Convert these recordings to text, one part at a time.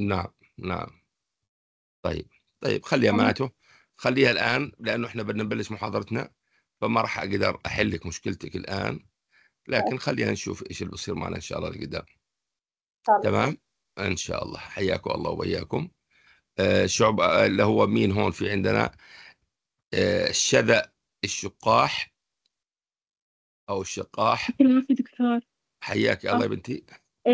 نعم نعم طيب طيب خليها معناته خليها الآن لأنه إحنا بدنا نبلش محاضرتنا فما راح أقدر أحل لك مشكلتك الآن لكن خلينا نشوف إيش اللي بصير معنا إن شاء الله لقدام طيب. تمام إن شاء الله حياكم الله وبياكم آه شعب آه، اللي هو مين هون في عندنا آه شذا الشقاح أو الشقاح حياك يا دكتور حياك الله يا آه. بنتي آه،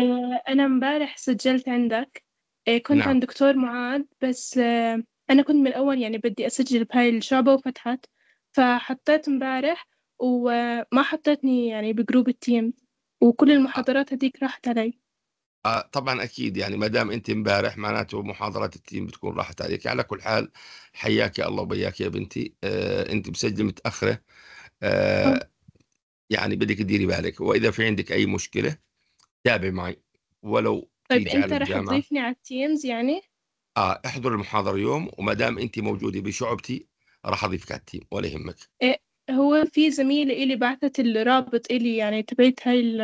أنا امبارح سجلت عندك إيه، كنت نعم. عند دكتور معاذ بس آه، أنا كنت من الأول يعني بدي أسجل بهاي الشعبة وفتحت فحطيت امبارح وما آه، حطيتني يعني بجروب التيم وكل المحاضرات هذيك راحت علي آه طبعا اكيد يعني ما دام انت امبارح معناته محاضرات التيم بتكون راحت عليك على كل حال حياك الله وبياك يا بنتي آه انت مسجله متاخره آه يعني بدك تديري بالك واذا في عندك اي مشكله تابعي معي ولو طيب انت رح تضيفني على التيمز يعني؟ اه احضر المحاضره اليوم وما دام انت موجوده بشعبتي راح اضيفك على التيم ولا يهمك إيه هو في زميلة إلي بعثت الرابط إلي يعني تبعت هاي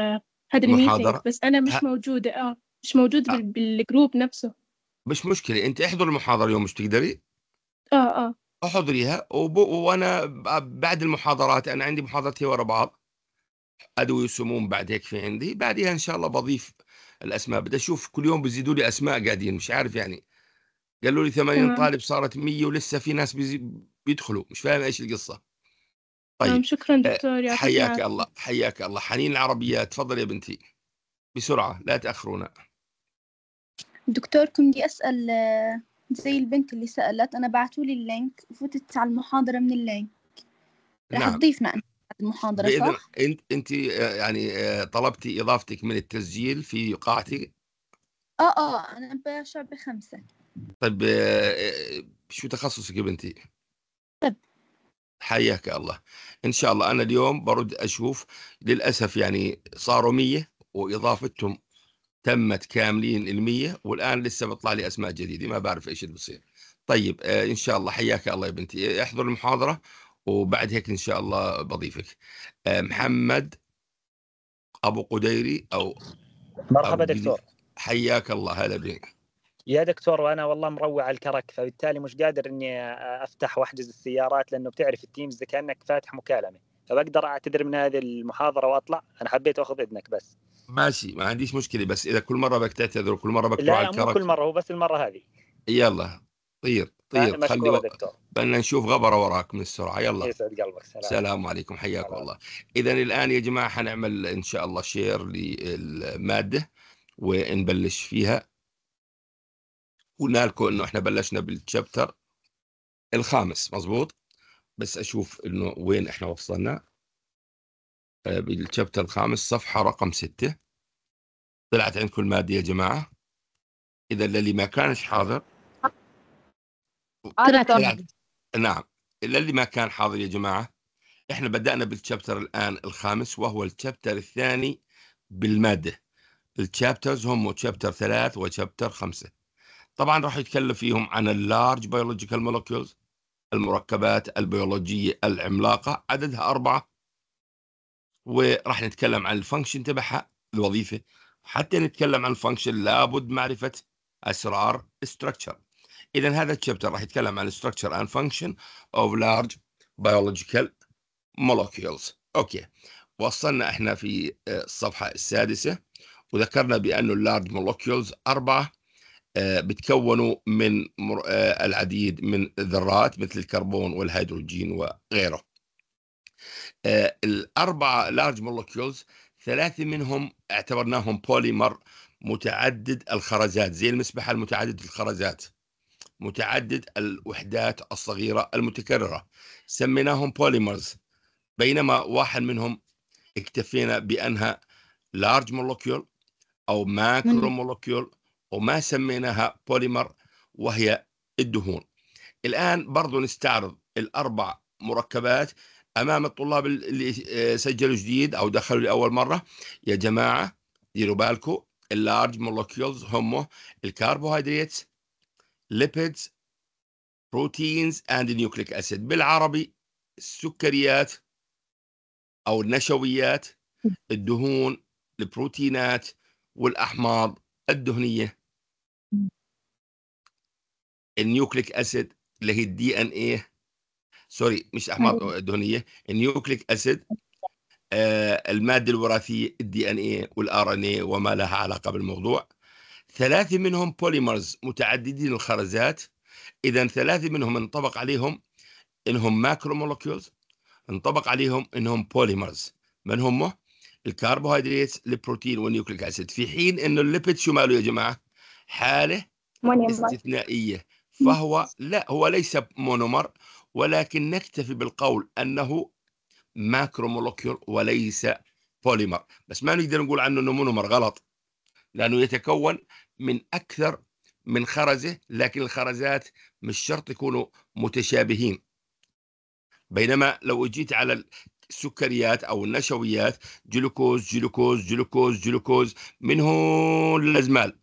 هذا الميتنج بس أنا مش موجودة آه مش موجودة آه. بالجروب نفسه مش مشكلة أنت احضر المحاضرة اليوم مش تقدري؟ آه آه احضريها وب... وانا بعد المحاضرات انا عندي محاضرتين ورا بعض ادويه وسموم بعد هيك في عندي بعدها ان شاء الله بضيف الاسماء بدي اشوف كل يوم بيزيدوا لي اسماء قاعدين مش عارف يعني قالوا لي 80 طالب صارت 100 ولسه في ناس بيدخلوا مش فاهم ايش القصه طيب شكرا آه، دكتور يعطيك حياك الله حياك الله حنين العربيه تفضل يا بنتي بسرعه لا تاخرونا دكتور كنت بدي اسال آه، زي البنت اللي سالت انا بعتوا لي اللينك وفتت على المحاضره من اللينك راح نعم. تضيفنا المحاضرة صح؟ انت انت آه، يعني آه، طلبتي اضافتك من التسجيل في قاعتي؟ اه اه انا بشعب خمسة طيب آه، شو تخصصك يا بنتي؟ طب حياك الله ان شاء الله انا اليوم برد اشوف للاسف يعني صاروا 100 واضافتهم تمت كاملين المية والان لسه بيطلع لي اسماء جديده ما بعرف ايش اللي بصير طيب ان شاء الله حياك الله يا بنتي احضر المحاضره وبعد هيك ان شاء الله بضيفك آه، محمد ابو قديري او مرحبا أبو دكتور حياك الله هلا بك يا دكتور وانا والله مروع على الكرك فبالتالي مش قادر اني افتح واحجز السيارات لانه بتعرف التيمز كانك فاتح مكالمه فبقدر اعتذر من هذه المحاضره واطلع انا حبيت اخذ اذنك بس ماشي ما عنديش مشكله بس اذا كل مره بدك تعتذر وكل مره بدك الكرك لا مو كل مره هو بس المره هذه يلا طير طيب خلي و... بدنا نشوف غبره وراك من السرعه يلا يسعد قلبك سلام سلام عليكم سلام. الله اذا الان يا جماعه حنعمل ان شاء الله شير للماده ونبلش فيها قلنا لكم انه احنا بلشنا بالتشابتر الخامس مزبوط بس اشوف انه وين احنا وصلنا آه، بالشابتر الخامس صفحه رقم ستة طلعت عندكم الماده يا جماعه اذا للي ما كانش حاضر نعم للي ما كان حاضر يا جماعه احنا بدانا بالشابتر الان الخامس وهو الشابتر الثاني بالماده الشابترز هم شابتر ثلاث وشابتر خمسه طبعا راح يتكلم فيهم عن اللارج بيولوجيكال مولكيولز المركبات البيولوجيه العملاقه عددها اربعه وراح نتكلم عن الفانكشن تبعها الوظيفه حتى نتكلم عن الفانكشن لابد معرفه اسرار استراكشر اذا هذا الشابتر راح يتكلم عن ستراكشر اند فانكشن اوف لارج بيولوجيكال مولكيولز اوكي وصلنا احنا في آه، الصفحه السادسه وذكرنا بانه اللارج مولكيولز اربعه آه، بتكونوا من آه، العديد من الذرات مثل الكربون والهيدروجين وغيره الاربعه لارج مولكيولز ثلاثه منهم اعتبرناهم بوليمر متعدد الخرزات زي المسبحه المتعدد الخرزات متعدد الوحدات الصغيرة المتكررة سميناهم بوليمرز بينما واحد منهم اكتفينا بأنها لارج مولوكيول أو ماكرو مولوكيول وما سميناها بوليمر وهي الدهون الآن برضو نستعرض الأربع مركبات أمام الطلاب اللي آه، سجلوا جديد أو دخلوا لأول مرة يا جماعة ديروا بالكم اللارج مولوكيولز هم الكربوهيدرات lipids proteins and nucleic acid بالعربي السكريات أو النشويات الدهون البروتينات والأحماض الدهنية النيوكليك أسيد اللي هي الدي ان ايه سوري مش أحماض أيوة. دهنية النيوكليك أسيد آه المادة الوراثية الدي ان ايه والار ان ايه وما لها علاقة بالموضوع ثلاثة منهم بوليمرز متعددين الخرزات إذا ثلاثة منهم انطبق عليهم إنهم ماكرو مولكيولز انطبق عليهم إنهم بوليمرز من هم؟ الكربوهيدرات البروتين والنيوكليك أسيد في حين إنه الليبيد شو ماله يا جماعة؟ حالة استثنائية فهو لا هو ليس مونومر ولكن نكتفي بالقول أنه ماكرو مولكيول وليس بوليمر بس ما نقدر نقول عنه انه مونومر غلط لانه يتكون من أكثر من خرزة لكن الخرزات مش شرط يكونوا متشابهين بينما لو اجيت على السكريات او النشويات جلوكوز جلوكوز جلوكوز جلوكوز من هون للازمال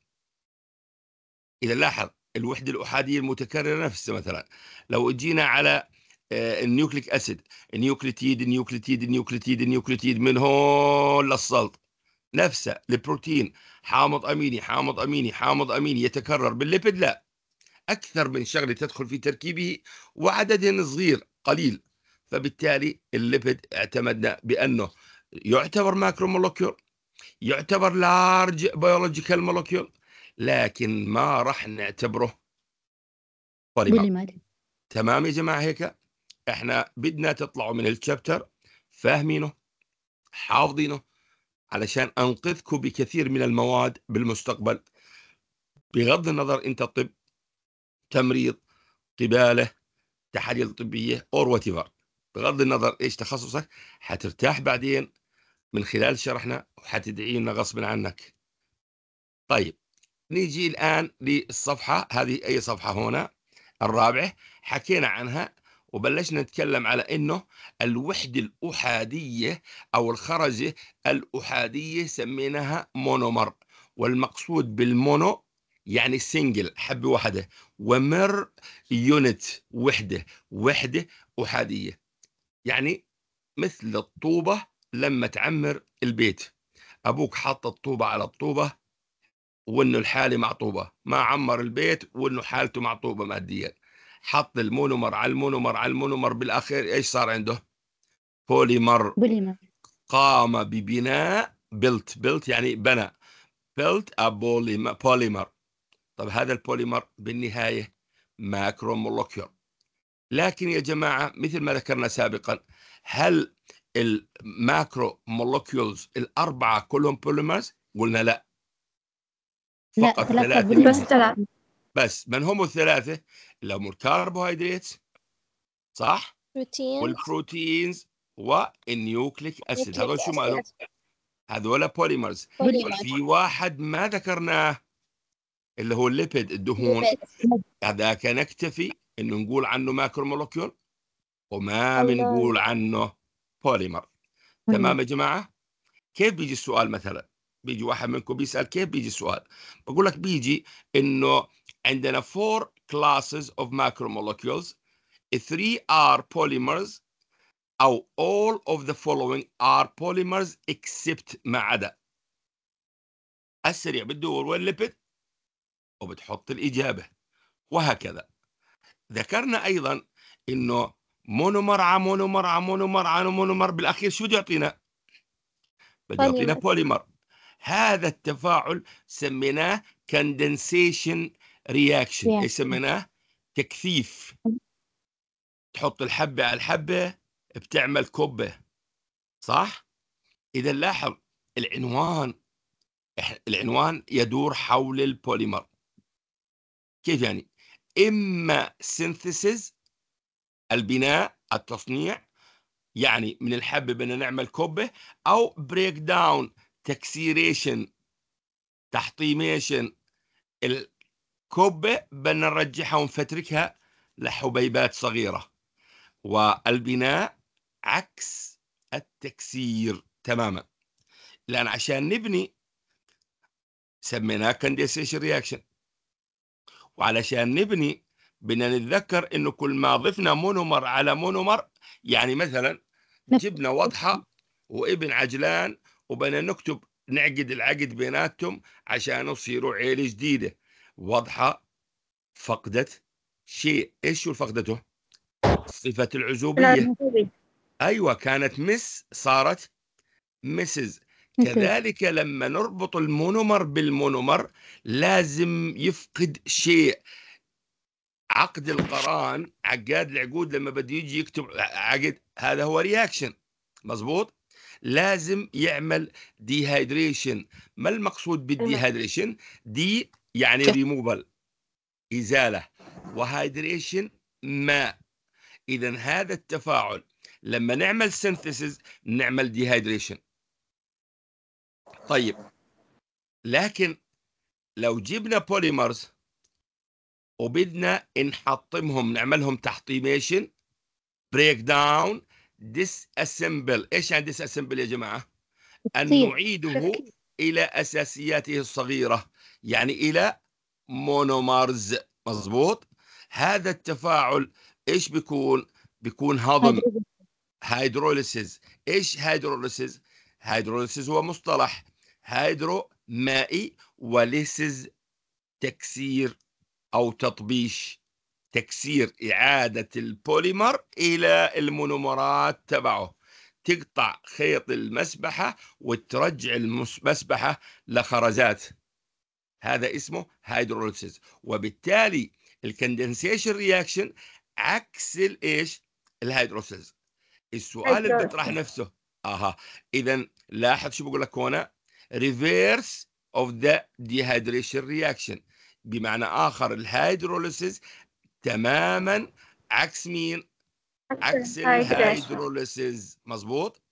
اذا لاحظ الوحده الاحاديه المتكرره نفسها مثلا لو اجينا على آه، النيوكليك اسيد النيوكليتيد النيوكليتيد النيوكليتيد النيوكليتيد من هون للسلط نفسه البروتين حامض اميني حامض اميني حامض اميني يتكرر بالليبيد لا اكثر من شغله تدخل في تركيبه وعددهن صغير قليل فبالتالي الليبيد اعتمدنا بانه يعتبر ماكرو مولكيول يعتبر لارج بيولوجيكال مولكيول لكن ما راح نعتبره بوليمر تمام يا جماعه هيك احنا بدنا تطلعوا من الشابتر فاهمينه حافظينه علشان أنقذكم بكثير من المواد بالمستقبل بغض النظر أنت طب تمريض قبالة تحاليل طبية أور واتيفر بغض النظر إيش تخصصك حترتاح بعدين من خلال شرحنا وحتدعي لنا غصبا عنك طيب نيجي الآن للصفحة هذه أي صفحة هنا الرابعة حكينا عنها وبلشنا نتكلم على انه الوحده الاحاديه او الخرزه الاحاديه سميناها مونومر والمقصود بالمونو يعني سنجل حبه واحده ومر يونت وحده وحده احاديه يعني مثل الطوبه لما تعمر البيت ابوك حط الطوبه على الطوبه وانه الحاله معطوبه ما عمر البيت وانه حالته معطوبه ماديا حط المونومر على المونومر على المونومر بالاخير ايش صار عنده؟ بوليمر بوليمر قام ببناء بلت بلت يعني بنى بلت بوليمر طب هذا البوليمر بالنهايه ماكرو مولوكيول لكن يا جماعه مثل ما ذكرنا سابقا هل الماكرو مولوكيولز الاربعه كلهم بوليمرز؟ قلنا لا فقط لا ثلاثه بس ثلاثه بس من هم الثلاثه اللي هم الكربوهيدرات صح بروتين والبروتينز والنيوكليك اسيد هذول شو مالهم هذول بوليمرز في واحد ما ذكرناه اللي هو الليبيد الدهون هذا كان نكتفي انه نقول عنه ماكرو مولوكيول وما بنقول عنه بوليمر تمام يا جماعه كيف بيجي السؤال مثلا بيجي واحد منكم بيسال كيف بيجي السؤال بقول لك بيجي انه عندنا four classes of macromolecules. Three are polymers أو all of the following are polymers except ما عدا. السريع بتدور وين ليبيد وبتحط الإجابة وهكذا. ذكرنا أيضا إنه مونومر على مونومر على مونومر على مونومر بالأخير شو بده يعطينا؟ بده يعطينا بوليمر. هذا التفاعل سميناه كندنسيشن رياكشن ايش سميناه تكثيف تحط الحبه على الحبه بتعمل كبه صح اذا لاحظ العنوان العنوان يدور حول البوليمر كيف يعني اما سينثيسيس البناء التصنيع يعني من الحبه بدنا نعمل كبه او بريك داون تكسيريشن تحطيميشن كوبة بدنا نرجعها ونفتركها لحبيبات صغيرة والبناء عكس التكسير تماما لأن عشان نبني سميناه كنديسيشن رياكشن وعلشان نبني بدنا نتذكر انه كل ما ضفنا مونومر على مونومر يعني مثلا جبنا وضحه وابن عجلان وبدنا نكتب نعقد العقد بيناتهم عشان يصيروا عيله جديده واضحه فقدت شيء ايش شو فقدته صفه العزوبيه ايوه كانت مس صارت مسز كذلك لما نربط المونومر بالمونومر لازم يفقد شيء عقد القران عقاد العقود لما بده يجي يكتب عقد هذا هو رياكشن مزبوط لازم يعمل ديهايدريشن ما المقصود بالديهايدريشن دي يعني ريموفل ازاله وهايدريشن ماء اذا هذا التفاعل لما نعمل سينثيسز نعمل ديهايدريشن طيب لكن لو جبنا بوليمرز وبدنا نحطمهم نعملهم تحطيميشن بريك داون ديس اسمبل ايش يعني ديس اسمبل يا جماعه ان نعيده إلى أساسياته الصغيرة يعني إلى مونومارز مظبوط هذا التفاعل إيش بيكون بيكون هضم هيدروليسيز إيش هيدروليسيز هيدروليسيز هو مصطلح هيدرو مائي وليسز تكسير أو تطبيش تكسير إعادة البوليمر إلى المونومرات تبعه تقطع خيط المسبحة وترجع المسبحة لخرزات هذا اسمه هيدروليسيس وبالتالي الكندنسيشن رياكشن عكس الايش الهيدروليسيس السؤال اللي بيطرح نفسه اها اذا لاحظ شو بقول لك هنا ريفيرس اوف ذا ديهايدريشن رياكشن بمعنى اخر الهيدروليسيس تماما عكس مين عكس الهيدروليسيز مظبوط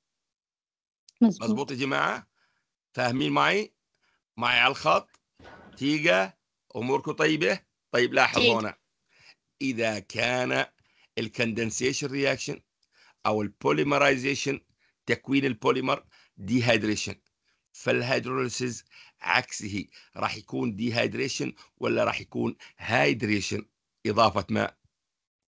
مظبوط يا جماعه فاهمين معي معي على الخط تيجا اموركم طيبه طيب لاحظوا هنا اذا كان الكندنسيشن رياكشن او البوليمرايزيشن تكوين البوليمر ديهايدريشن فالهيدروليسيز عكسه راح يكون ديهايدريشن ولا راح يكون هايدريشن اضافه ماء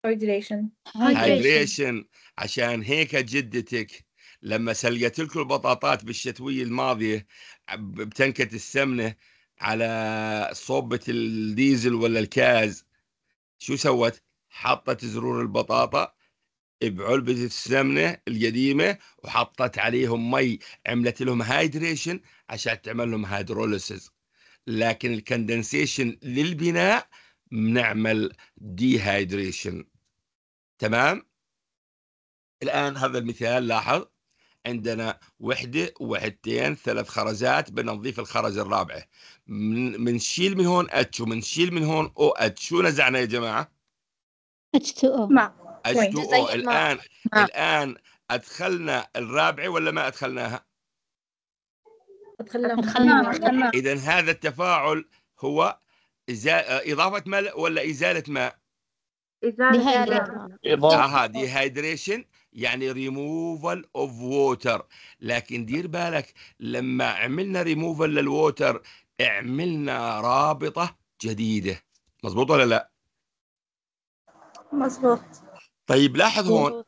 هايدريشن هايدريشن عشان هيك جدتك لما سلقت لكم البطاطات بالشتوية الماضية بتنكة السمنة على صوبة الديزل ولا الكاز شو سوت؟ حطت زرور البطاطا بعلبة السمنة القديمة وحطت عليهم مي عملت لهم هايدريشن عشان تعمل لهم هيدروليسيس لكن الكندنسيشن للبناء بنعمل ديهايدريشن تمام الآن هذا المثال لاحظ عندنا وحدة وحدتين ثلاث خرزات بنضيف الخرز الرابعة بنشيل من, هون اتش وبنشيل من هون او اتش شو نزعنا يا جماعة؟ اتش 2 او اتش 2 او الآن ما. الآن أدخلنا الرابعة ولا ما أدخلناها؟ أدخلناها, أدخلناها. أدخلناها. إذا هذا التفاعل هو إزا... إضافة ماء ولا إزالة ماء؟ إزالة دي هايدريشن آه، آه، آه. يعني ريموفال اوف ووتر لكن دير بالك لما عملنا ريموفال للووتر عملنا رابطة جديدة مزبوط ولا لا؟ مزبوط طيب لاحظ هون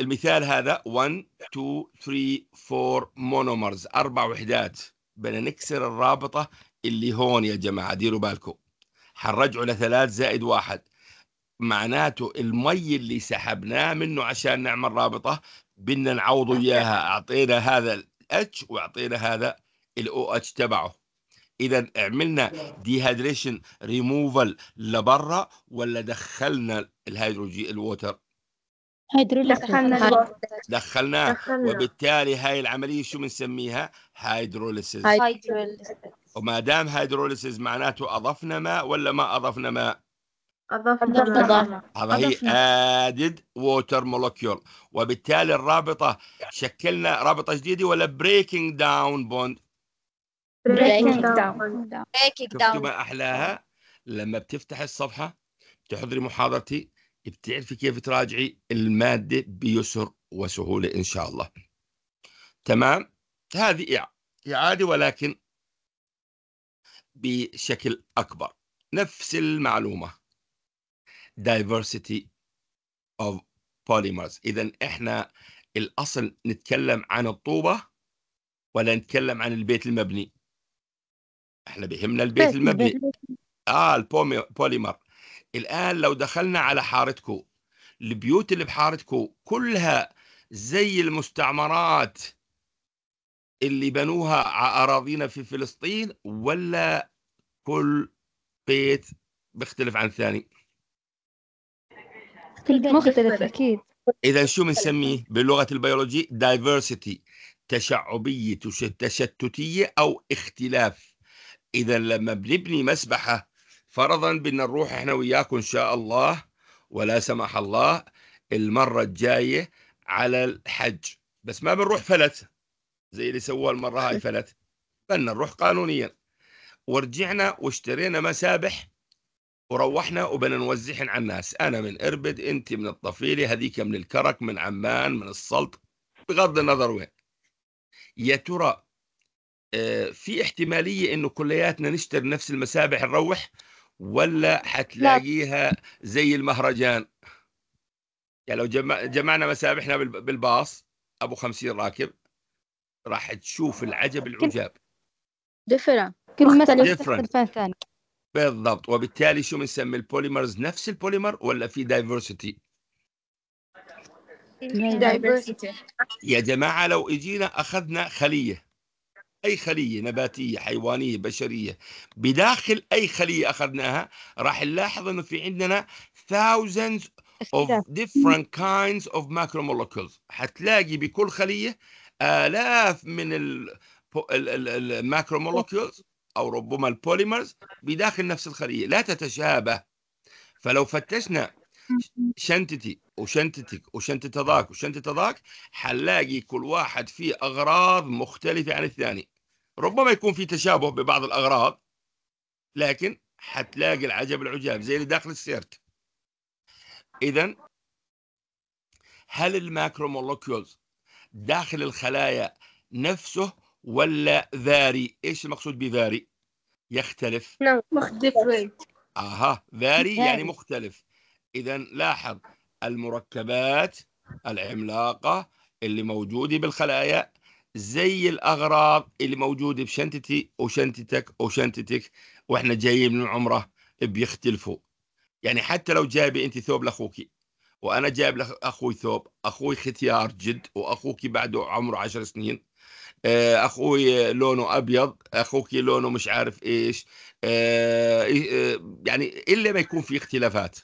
المثال هذا 1 2 3 4 مونومرز اربع وحدات بدنا نكسر الرابطه اللي هون يا جماعه ديروا بالكم حنرجعه لثلاث زائد واحد معناته المي اللي سحبناه منه عشان نعمل رابطة بدنا نعوضه إياها أعطينا هذا الاتش وأعطينا هذا الأو اتش تبعه إذا عملنا ديهايدريشن ريموفال لبرا ولا دخلنا الهيدروجي الووتر دخلنا دخلناه وبالتالي هاي العملية شو بنسميها؟ هيدروليسيس وما دام هيدروليسيس معناته أضفنا ماء ولا ما أضفنا ماء؟ أضفنا هي ادد ووتر مولكيول وبالتالي الرابطة شكلنا رابطة جديدة ولا بريكنج داون بوند بريكنج داون بريكنج داون ما أحلاها لما بتفتح الصفحة بتحضري محاضرتي بتعرفي كيف تراجعي المادة بيسر وسهولة إن شاء الله تمام هذه إعادة ولكن بشكل أكبر نفس المعلومة diversity of polymers إذا إحنا الأصل نتكلم عن الطوبة ولا نتكلم عن البيت المبني إحنا بيهمنا البيت المبني آه البوليمر الآن لو دخلنا على حارتكو البيوت اللي بحارتكو كلها زي المستعمرات اللي بنوها على أراضينا في فلسطين ولا كل بيت بيختلف عن الثاني؟ مختلف اكيد اذا شو بنسميه بلغه البيولوجي دايفرسيتي تشعبيه تشتتيه او اختلاف اذا لما بنبني مسبحه فرضا بدنا نروح احنا وياكم ان شاء الله ولا سمح الله المره الجايه على الحج بس ما بنروح فلت زي اللي سووها المره هاي فلت بدنا نروح قانونيا ورجعنا واشترينا مسابح وروحنا وبنا نوزحن على الناس أنا من إربد أنت من الطفيلة هذيك من الكرك من عمان من السلط بغض النظر وين يا ترى آه، في احتمالية أنه كلياتنا نشتري نفس المسابح نروح ولا حتلاقيها زي المهرجان يعني لو جمع جمعنا مسابحنا بالباص أبو خمسين راكب راح تشوف العجب العجاب دفرة كل مثل فن ثاني بالضبط وبالتالي شو بنسمي البوليمرز نفس البوليمر ولا في دايفرسيتي يا جماعة لو اجينا اخذنا خلية اي خلية نباتية حيوانية بشرية بداخل اي خلية اخذناها راح نلاحظ انه في عندنا thousands of different kinds of macromolecules حتلاقي بكل خلية آلاف من الماكرومولكيولز أو ربما البوليمرز بداخل نفس الخلية لا تتشابه فلو فتشنا شنطتي وشنطتك وشنتت ذاك وشنتت ذاك حنلاقي كل واحد فيه أغراض مختلفة عن الثاني ربما يكون في تشابه ببعض الأغراض لكن حتلاقي العجب العجاب زي اللي داخل السيرك إذا هل الماكرو مولوكيولز داخل الخلايا نفسه ولا ذاري ايش المقصود بذاري يختلف نعم مختلف اها آه، ذاري يعني مختلف اذا لاحظ المركبات العملاقه اللي موجوده بالخلايا زي الاغراض اللي موجوده بشنطتي وشنطتك وشنطتك واحنا جايين من العمره بيختلفوا يعني حتى لو جايبه انت ثوب لاخوك وانا جايب لاخوي ثوب اخوي ختيار جد واخوك بعده عمره عشر سنين آه، اخوي لونه ابيض اخوك لونه مش عارف ايش آه، آه، يعني الا ما يكون في اختلافات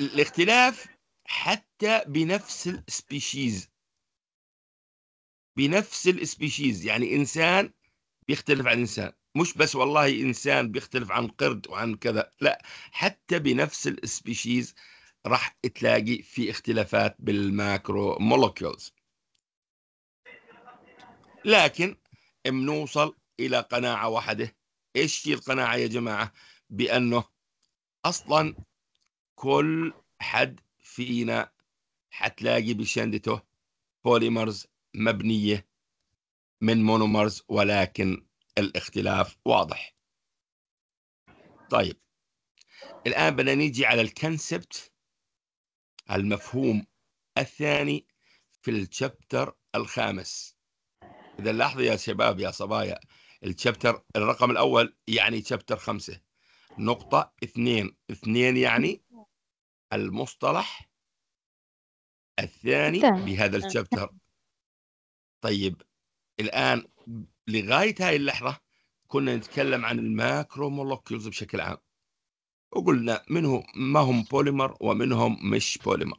الاختلاف حتى بنفس السبيشيز بنفس السبيشيز يعني انسان بيختلف عن انسان مش بس والله انسان بيختلف عن قرد وعن كذا لا حتى بنفس السبيشيز راح تلاقي في اختلافات بالماكرو مولكيولز لكن بنوصل الى قناعه واحده ايش هي القناعه يا جماعه بانه اصلا كل حد فينا حتلاقي بشندته بوليمرز مبنيه من مونومرز ولكن الاختلاف واضح طيب الان بدنا نيجي على الكنسبت المفهوم الثاني في الشابتر الخامس إذا لاحظوا يا شباب يا صبايا الشابتر الرقم الأول يعني شابتر خمسة نقطة اثنين اثنين يعني المصطلح الثاني بهذا آه. الشابتر طيب الآن لغاية هاي اللحظة كنا نتكلم عن الماكرو مولوكيولز بشكل عام وقلنا منهم ما هم بوليمر ومنهم مش بوليمر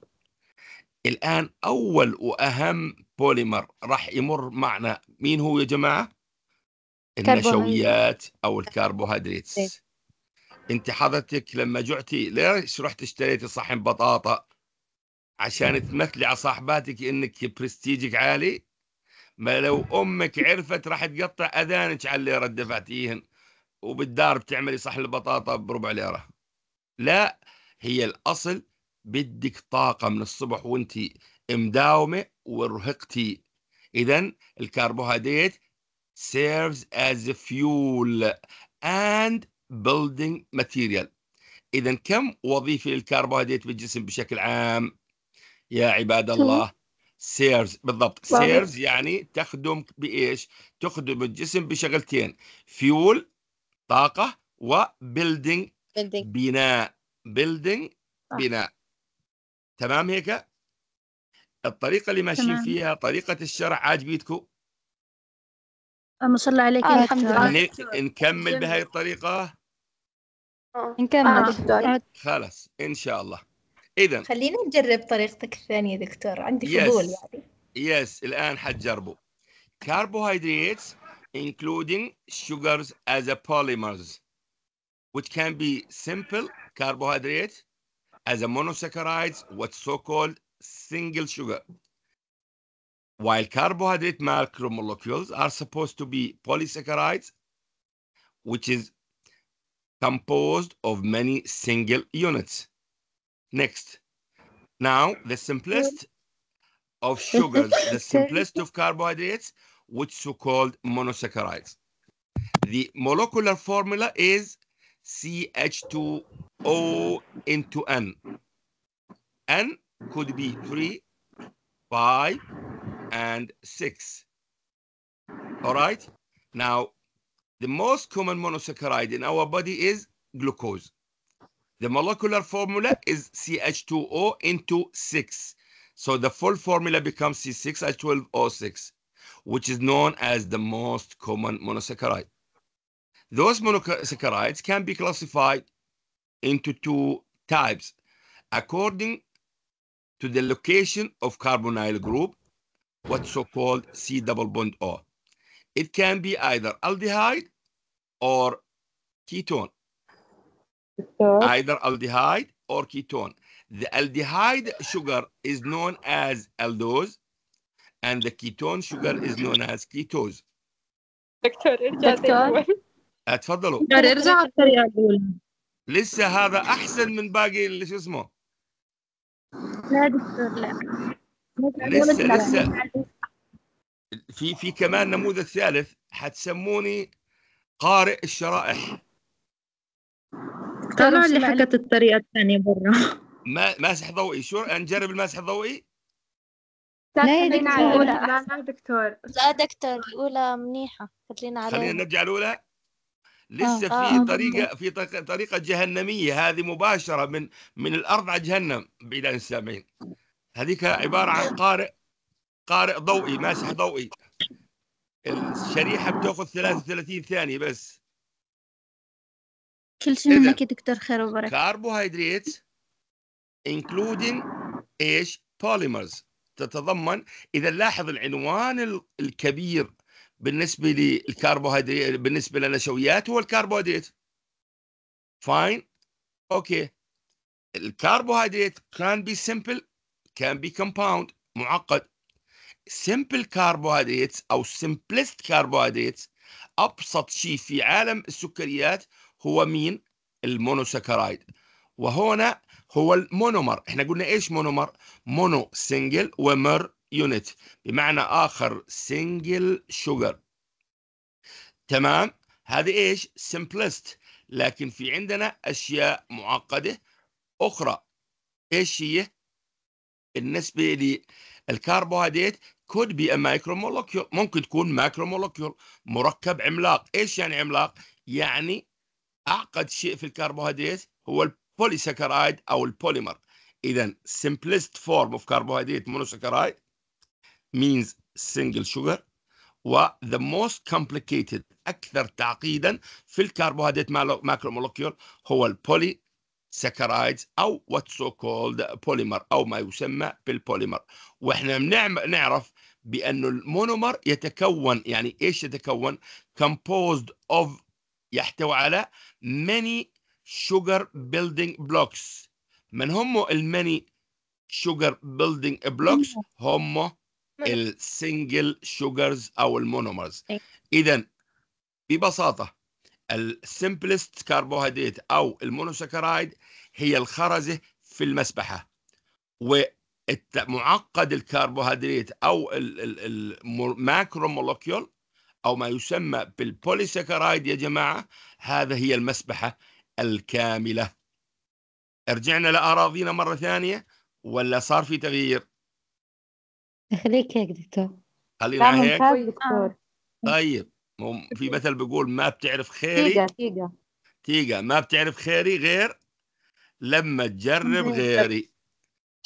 الآن أول وأهم بوليمر راح يمر معنا مين هو يا جماعه النشويات او الكربوهيدرات إيه. انت حضرتك لما جعتي ليش رحت اشتريتي صحن بطاطا عشان إيه. تمثلي على صاحباتك انك برستيجك عالي ما لو امك عرفت راح تقطع اذانك على الليره دفعتيهن وبالدار بتعملي صحن البطاطا بربع ليره لا هي الاصل بدك طاقه من الصبح وانت مداومه ورهقتي إذا الكربوهيدرات serves as a fuel and building material إذا كم وظيفة للكربوهيدرات بالجسم بشكل عام يا عباد الله سيرز بالضبط سيرز يعني تخدم بايش تخدم الجسم بشغلتين فيول طاقه وبيلدينج بناء بيلدينج بناء تمام هيك الطريقة اللي ماشيين فيها طريقة الشرع عاجبتكم؟ ما شاء الله عليك آه الحمد يعني لله نكمل بهاي الطريقة؟ آه. نكمل آه. آه. خلاص إن شاء الله إذا خلينا نجرب طريقتك الثانية دكتور عندي فضول يعني يس يس الآن حتجربوا carbohydrates including sugars as a polymers which can be simple carbohydrates as a monosaccharides what's so called single sugar. While carbohydrate macromolecules are supposed to be polysaccharides, which is composed of many single units. Next. Now, the simplest of sugars, the simplest of carbohydrates, which so-called monosaccharides. The molecular formula is CH2O into N. N could be 3, 5, and 6. All right? Now, the most common monosaccharide in our body is glucose. The molecular formula is CH2O into 6. So the full formula becomes C6H12O6, which is known as the most common monosaccharide. Those monosaccharides can be classified into two types according to the location of carbonyl group, what's so-called C double bond O. It can be either aldehyde or ketone. Either aldehyde or ketone. The aldehyde sugar is known as aldose, and the ketone sugar is known as ketose. دكتور ارجع دكتور دكتور ارجع لسه هذا احسن من باقي اللي شو اسمه لا دكتور لا لسه لسه في في كمان نموذج ثالث حتسموني قارئ الشرائح طلع اللي طيب، حكت الطريقه الثانيه برا ما ماسح ضوئي شو نجرب يعني الماسح الضوئي لا يا دكتور لا دكتور الاولى منيحه خلينا عليها خلينا نرجع الاولى لسه آه. في آه، آه، طريقه في طريقه جهنميه هذه مباشره من من الارض على جهنم بعيد عن السامعين هذيك عباره عن آه. قارئ قارئ ضوئي ماسح ضوئي الشريحه بتاخذ 33 ثانيه بس كل شيء منك يا دكتور خير وبركه كاربوهيدرات including ايش بوليمرز تتضمن اذا لاحظ العنوان الكبير بالنسبه للكربوهيدرات بالنسبه للنشويات هو الكربوهيدرات فاين اوكي الكربوهيدرات كان بي سمبل كان بي كومباوند معقد سمبل كربوهيدرات او سمبلست كربوهيدرات ابسط شيء في عالم السكريات هو مين المونوساكرايد وهنا هو المونومر احنا قلنا ايش مونومر مونو سنجل ومر unit بمعنى آخر single sugar تمام هذا إيش سمبلست لكن في عندنا أشياء معقدة أخرى إيش هي بالنسبة للكربوهيدرات could be a مولكيول ممكن تكون مولكيول مركب عملاق إيش يعني عملاق يعني أعقد شيء في الكربوهيدرات هو البوليسكرايد أو البوليمر إذا سمبلست form of carbohydrate monosaccharide means single sugar the most complicated اكثر تعقيدا في الكربوهيدرات ماكرو مولوكيول هو البولي سكرايدز او so كولد بوليمر او ما يسمى بالبوليمر واحنا نعرف بانه المونومر يتكون يعني ايش يتكون composed of يحتوي على many sugar building blocks من هم الماني sugar building blocks هم السنجل شوجرز او المونومرز إيه. اذا ببساطه السمبلست كربوهيدرات او المونوسكرايد هي الخرزه في المسبحه ومعقد الكربوهيدرات او الماكرو مولوكيول او ما يسمى بالبوليسكرايد يا جماعه هذا هي المسبحه الكامله رجعنا لاراضينا مره ثانيه ولا صار في تغيير خليك هيك دكتور خلينا هيك دكتور آه. آه. طيب في مثل بيقول ما بتعرف خيري تيجا تيجا تيجا ما بتعرف خيري غير لما تجرب غيري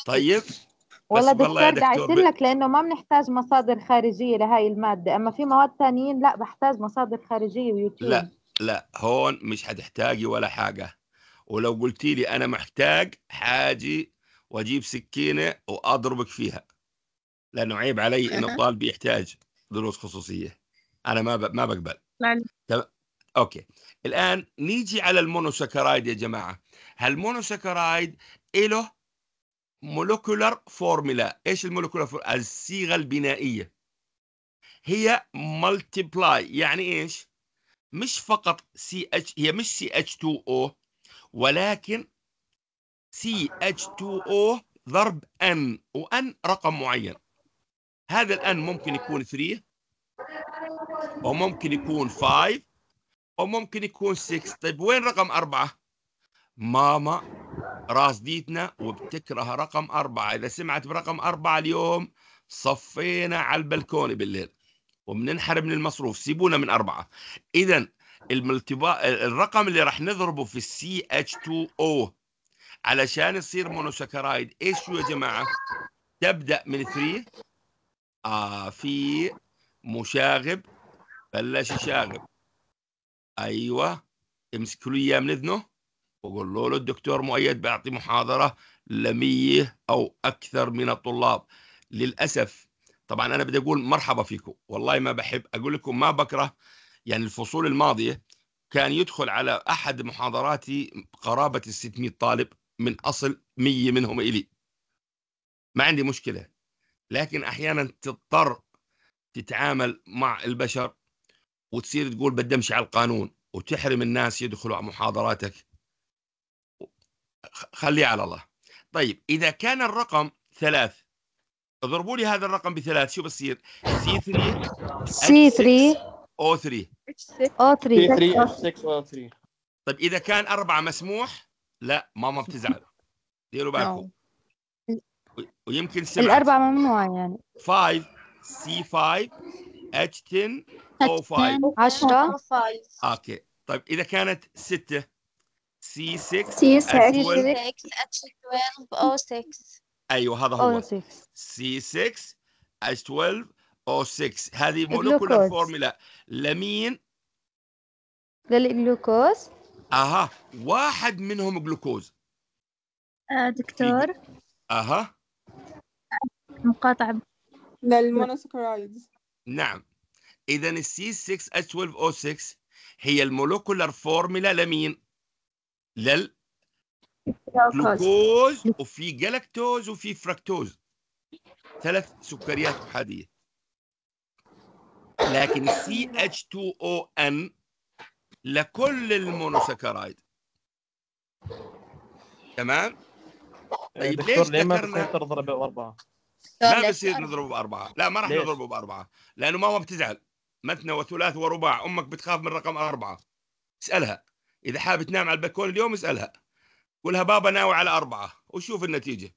طيب والله دكتور دعيت لك لانه ما بنحتاج مصادر خارجيه لهي الماده اما في مواد ثانيين لا بحتاج مصادر خارجيه ويوتيوب لا لا هون مش حتحتاجي ولا حاجه ولو قلتي لي انا محتاج حاجي واجيب سكينه واضربك فيها لانه عيب علي ان الطالب يحتاج دروس خصوصيه انا ما ب... ما بقبل تمام اوكي الان نيجي على المونوسكرايد يا جماعه هالمونوسكرايد له مولكولر فورمولا ايش المولكولر فورمولا الصيغه البنائيه هي ملتبلاي يعني ايش مش فقط سي اتش هي مش سي اتش 2 او ولكن سي اتش 2 او ضرب ان وان رقم معين هذا الان ممكن يكون 3 وممكن يكون 5 وممكن يكون 6 طيب وين رقم أربعة ماما راس ديتنا وبتكره رقم أربعة إذا سمعت برقم أربعة اليوم صفينا على البلكونة بالليل وبننحرم من المصروف سيبونا من أربعة إذا الملتبا... الرقم اللي راح نضربه في السي اتش 2 او علشان يصير مونوساكرايد ايش شو يا جماعه تبدا من 3 آه في مشاغب بلش يشاغب ايوه امسكوا لي اياه من اذنه وقولوا له الدكتور مؤيد بيعطي محاضره لمية او اكثر من الطلاب للاسف طبعا انا بدي اقول مرحبا فيكم والله ما بحب اقول لكم ما بكره يعني الفصول الماضيه كان يدخل على احد محاضراتي قرابه ال 600 طالب من اصل 100 منهم الي ما عندي مشكله لكن احيانا تضطر تتعامل مع البشر وتصير تقول بدي امشي على القانون وتحرم الناس يدخلوا على محاضراتك خليه على الله طيب اذا كان الرقم ثلاث اضربوا لي هذا الرقم بثلاث شو بصير سي 3 سي 3 او 3 او 3 طيب اذا كان اربعه مسموح لا ماما بتزعل ديروا بالكم ويمكن سمعت الأربعة ممنوعة يعني 5 سي 5 اتش 10 او 5 10 اوكي طيب اذا كانت 6 سي 6 سي 6 اتش 12 او 6 ايوه هذا هو سي 6 اتش 12 او 6 هذه مولكولا فورمولا لمين للجلوكوز اها واحد منهم جلوكوز آه، دكتور اها مقاطعة للمونوسكرايدز نعم إذا السي 6 h 12 o 6 هي المولوكولار فورميلا لمين؟ لل جلوكوز وفي جلاكتوز وفي فركتوز ثلاث سكريات أحادية لكن سي اتش 2 او ان لكل المونوسكرايد تمام طيب ليش ذكرنا ما بصير نضربه باربعه لا ما راح نضربه باربعه لانه ماما بتزعل مثنى وثلاث ورباع امك بتخاف من رقم اربعه اسالها اذا حاب تنام على البكون اليوم اسالها قول لها بابا ناوي على اربعه وشوف النتيجه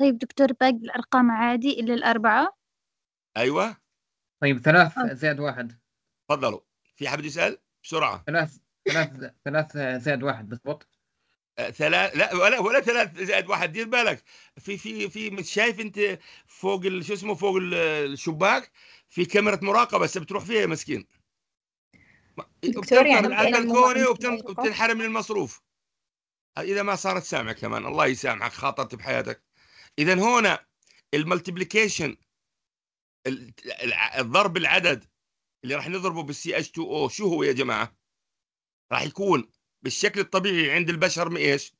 طيب دكتور باقي الارقام عادي الا الاربعه ايوه طيب ثلاث زائد واحد تفضلوا في حد يسال بسرعه ثلاث ثلاث ثلاث زائد واحد بزبط آه، ثلاث لا ولا ولا ثلاث زائد واحد دير بالك في في في مش شايف انت فوق شو اسمه فوق الشباك في كاميرا مراقبه هسه بتروح فيها يا مسكين إيه، دكتور يعني من البلكونه وبتنحرم من المصروف اذا ما صارت سامع كمان الله يسامحك خاطرت بحياتك اذا هنا الملتبليكيشن الضرب العدد اللي راح نضربه بالسي اتش 2 او شو هو يا جماعه راح يكون بالشكل الطبيعي عند البشر ايش؟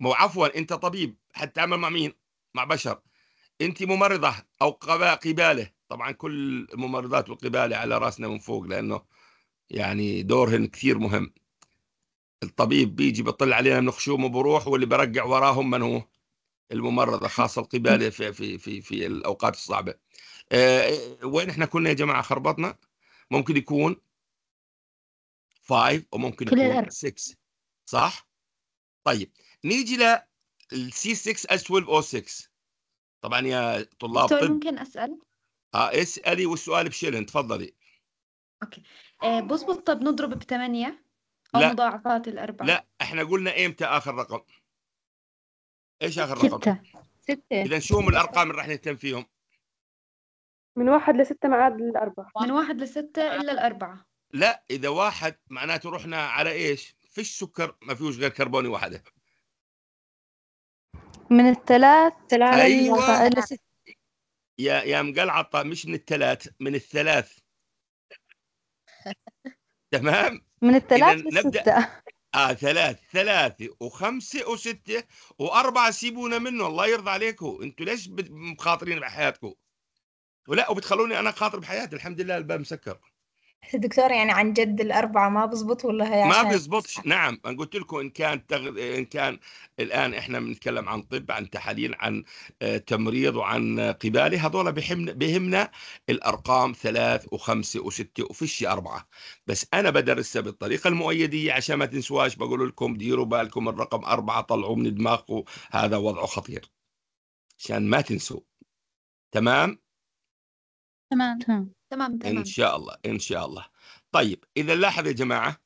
مو عفوا انت طبيب حتتعامل مع مين؟ مع بشر انت ممرضه او قباله طبعا كل الممرضات والقباله على راسنا من فوق لانه يعني دورهن كثير مهم الطبيب بيجي بيطل علينا من خشوم وبروح واللي برجع وراهم من هو الممرضه خاصه القباله في في في في الاوقات الصعبه أه وين احنا كنا يا جماعه خربطنا ممكن يكون 5 وممكن يكون 6 صح؟ طيب نيجي للسي 6 اس 12 او 6 طبعا يا طلاب طب ممكن اسال؟ اه اسالي والسؤال بشيلن تفضلي اوكي آه بظبط طب نضرب ب 8 او لا. مضاعفات الاربعه لا احنا قلنا امتى اخر رقم؟ ايش اخر ستة. رقم؟ 6 اذا شو هم الارقام اللي راح نهتم فيهم؟ من واحد لستة ما عاد الأربعة من واحد لستة إلا الأربعة لا اذا واحد معناته رحنا على ايش فيش سكر ما فيهوش غير كربوني واحده من الثلاث ثلاث أيوة. يا يا مقلعطة مش من الثلاث من الثلاث تمام من الثلاث نبدأ آه ثلاث ثلاثة وخمسة وستة وأربعة سيبونا منه الله يرضى عليكم أنتوا ليش مخاطرين بحياتكم ولا وبتخلوني أنا خاطر بحياتي الحمد لله الباب مسكر دكتور يعني عن جد الأربعة ما بزبط ولا هي ما بزبطش نعم أنا قلت لكم إن كان تغ... إن كان الآن إحنا بنتكلم عن طب عن تحاليل عن آه، تمريض وعن قبالي هذول بيهمنا بيهمنا الأرقام ثلاث وخمسة وستة وفيش أربعة بس أنا بدرسها بالطريقة المؤيدية عشان ما تنسواش بقول لكم ديروا بالكم الرقم أربعة طلعوا من دماغكم هذا وضعه خطير عشان ما تنسوا تمام تمام تمام تمام ان شاء الله ان شاء الله طيب اذا لاحظ يا جماعه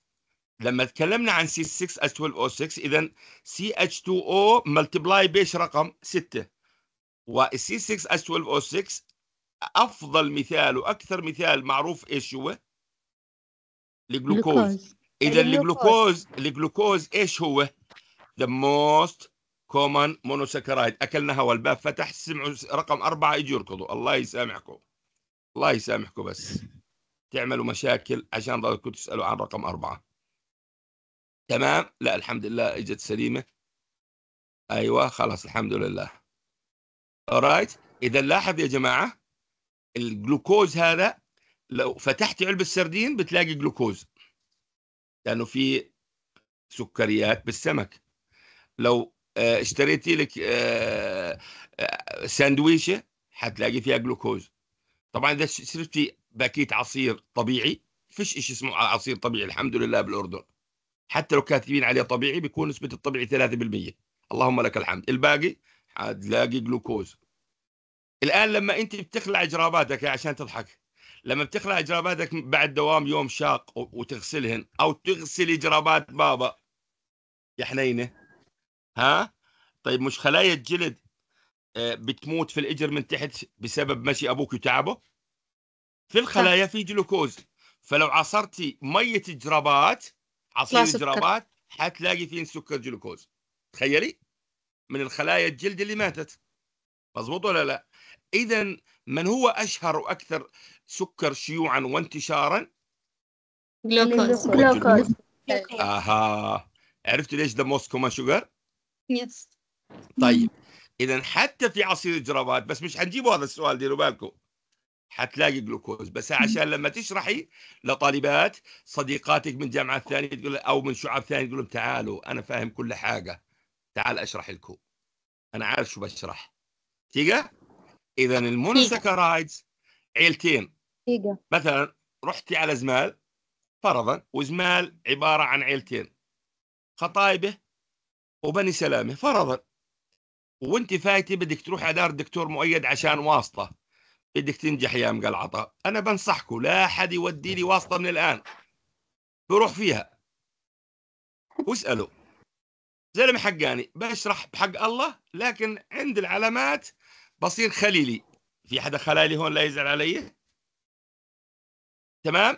لما تكلمنا عن سي 6 h 12 او 6 اذا سي اتش 2 او ملتبلاي بايش رقم 6 والسي 6 h 12 او 6 افضل مثال واكثر مثال معروف ايش هو؟ الجلوكوز اذا الجلوكوز الجلوكوز ايش هو؟ the most common monosaccharide اكلنا هواء الباب فتح سمعوا رقم اربعه يجي يركضوا الله يسامحكم الله يسامحكم بس تعملوا مشاكل عشان ضلكم تسألوا عن رقم أربعة تمام لا الحمد لله اجت سليمة أيوة خلاص الحمد لله alright إذا لاحظ يا جماعة الجلوكوز هذا لو فتحت علبة سردين بتلاقي جلوكوز لأنه في سكريات بالسمك لو آه، اشتريتي لك آه، آه، ساندويشه حتلاقي فيها جلوكوز طبعا اذا شربتي باكيت عصير طبيعي فيش شيء اسمه عصير طبيعي الحمد لله بالاردن حتى لو كاتبين عليه طبيعي بيكون نسبه الطبيعي 3% اللهم لك الحمد الباقي حتلاقي جلوكوز الان لما انت بتخلع جراباتك عشان تضحك لما بتخلع جراباتك بعد دوام يوم شاق وتغسلهن او تغسلي جرابات بابا يا حنينه ها طيب مش خلايا الجلد آه، بتموت في الاجر من تحت بسبب مشي ابوك وتعبه في الخلايا في جلوكوز فلو عصرتي ميه اجرابات عصير اجرابات حتلاقي فيه سكر جلوكوز تخيلي من الخلايا الجلد اللي ماتت مضبوط ولا لا اذا من هو اشهر واكثر سكر شيوعا وانتشارا جلوكوز جلوكوز اها عرفت ليش ذا موست كومن شوجر يس طيب اذا حتى في عصير الجرابات بس مش حنجيبوا هذا السؤال ديروا بالكم حتلاقي جلوكوز بس عشان لما تشرحي لطالبات صديقاتك من جامعه ثانيه تقول او من شعب ثانيه تقول لهم تعالوا انا فاهم كل حاجه تعال اشرح لكم انا عارف شو بشرح تيجا اذا المونوسكرايدز عيلتين تيجا مثلا رحتي على زمال فرضا وزمال عباره عن عيلتين خطايبه وبني سلامه فرضا وانت فايتي بدك تروح على دار الدكتور مؤيد عشان واسطه بدك تنجح يا مقل عطاء انا بنصحكم لا حد يودي لي واسطه من الان بروح فيها واساله زلمه حقاني بشرح بحق الله لكن عند العلامات بصير خليلي في حدا خلالي هون لا يزعل علي تمام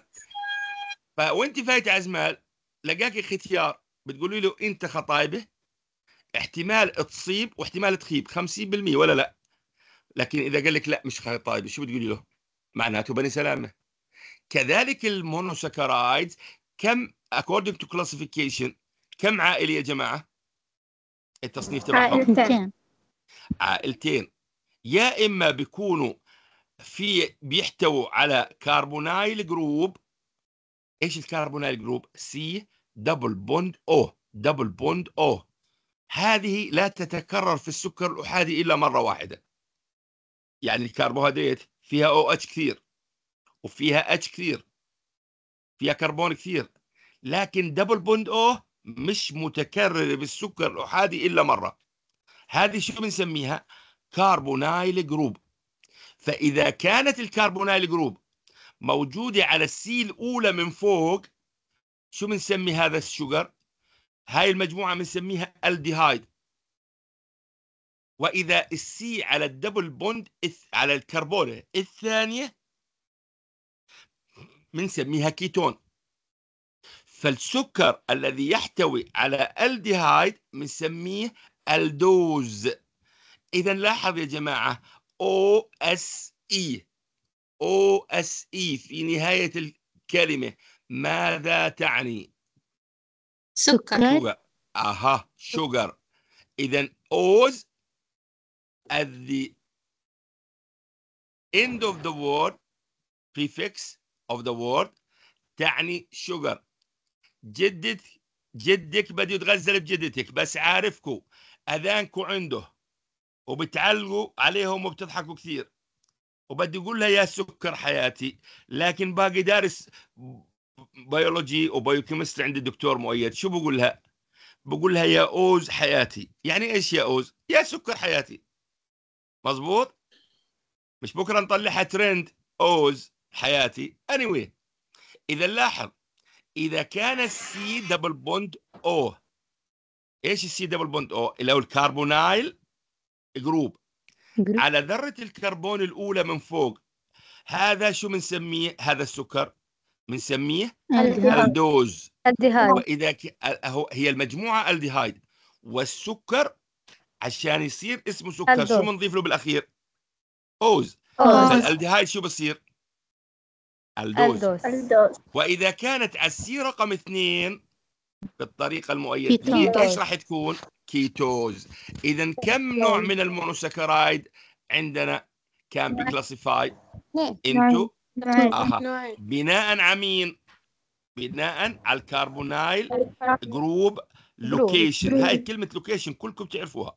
فوانت فايت عزمال لقاك ختيار بتقولي له انت خطايبه احتمال تصيب واحتمال تخيب 50% ولا لا لكن اذا قال لك لا مش طيب شو بتقولي له معناته بني سلامه كذلك المونوسكرايدز كم according to classification كم عائله يا جماعه التصنيف تبعهم عائلتين عائلتين يا اما بيكونوا في بيحتووا على كربونايل جروب ايش الكربونايل جروب سي دبل بوند او دبل بوند او هذه لا تتكرر في السكر الأحادي إلا مرة واحدة يعني الكربوهيدرات فيها او اتش كثير وفيها اتش كثير فيها كربون كثير لكن دبل بوند او مش متكررة بالسكر الأحادي إلا مرة هذه شو بنسميها كاربونايل جروب فإذا كانت الكربونايل جروب موجودة على السي الأولى من فوق شو بنسمي هذا الشجر هاي المجموعة بنسميها الديهايد وإذا السي على الدبل بوند على الكربونة الثانية بنسميها كيتون فالسكر الذي يحتوي على الديهايد بنسميه الدوز إذا لاحظ يا جماعة او اس اي او اس اي في نهاية الكلمة ماذا تعني سكر اها sugar اذا اوز at the end of the word prefix of the word تعني sugar جدت جدك بده يتغزل بجدتك بس عارفكو اذانكو عنده وبتعلقوا عليهم وبتضحكوا كثير وبدي اقول لها يا سكر حياتي لكن باقي دارس بيولوجي وبايوكيمستري عند الدكتور مؤيد شو بقول لها؟ بقول لها يا اوز حياتي يعني ايش يا اوز؟ يا سكر حياتي مظبوط؟ مش بكره نطلعها ترند اوز حياتي anyway اذا لاحظ اذا كان السي دبل بوند او ايش السي دبل بوند او اللي هو الكربونايل جروب على ذره الكربون الاولى من فوق هذا شو بنسميه هذا السكر بنسميه الدوز الديهايد اذا ك... هو هي المجموعه الديهايد والسكر عشان يصير اسمه سكر الدوز. شو بنضيف له بالاخير اوز الديهايد شو بصير الدوز. الدوز. الدوز واذا كانت السي رقم اثنين بالطريقه المؤيده هي ايش راح تكون كيتوز اذا كم نوع من المونوسكرايد عندنا كان بكلاسيفاي كلاسيفايد انتو آه. بناء على مين بناء على الكربونايل جروب لوكيشن هاي كلمه لوكيشن كلكم تعرفوها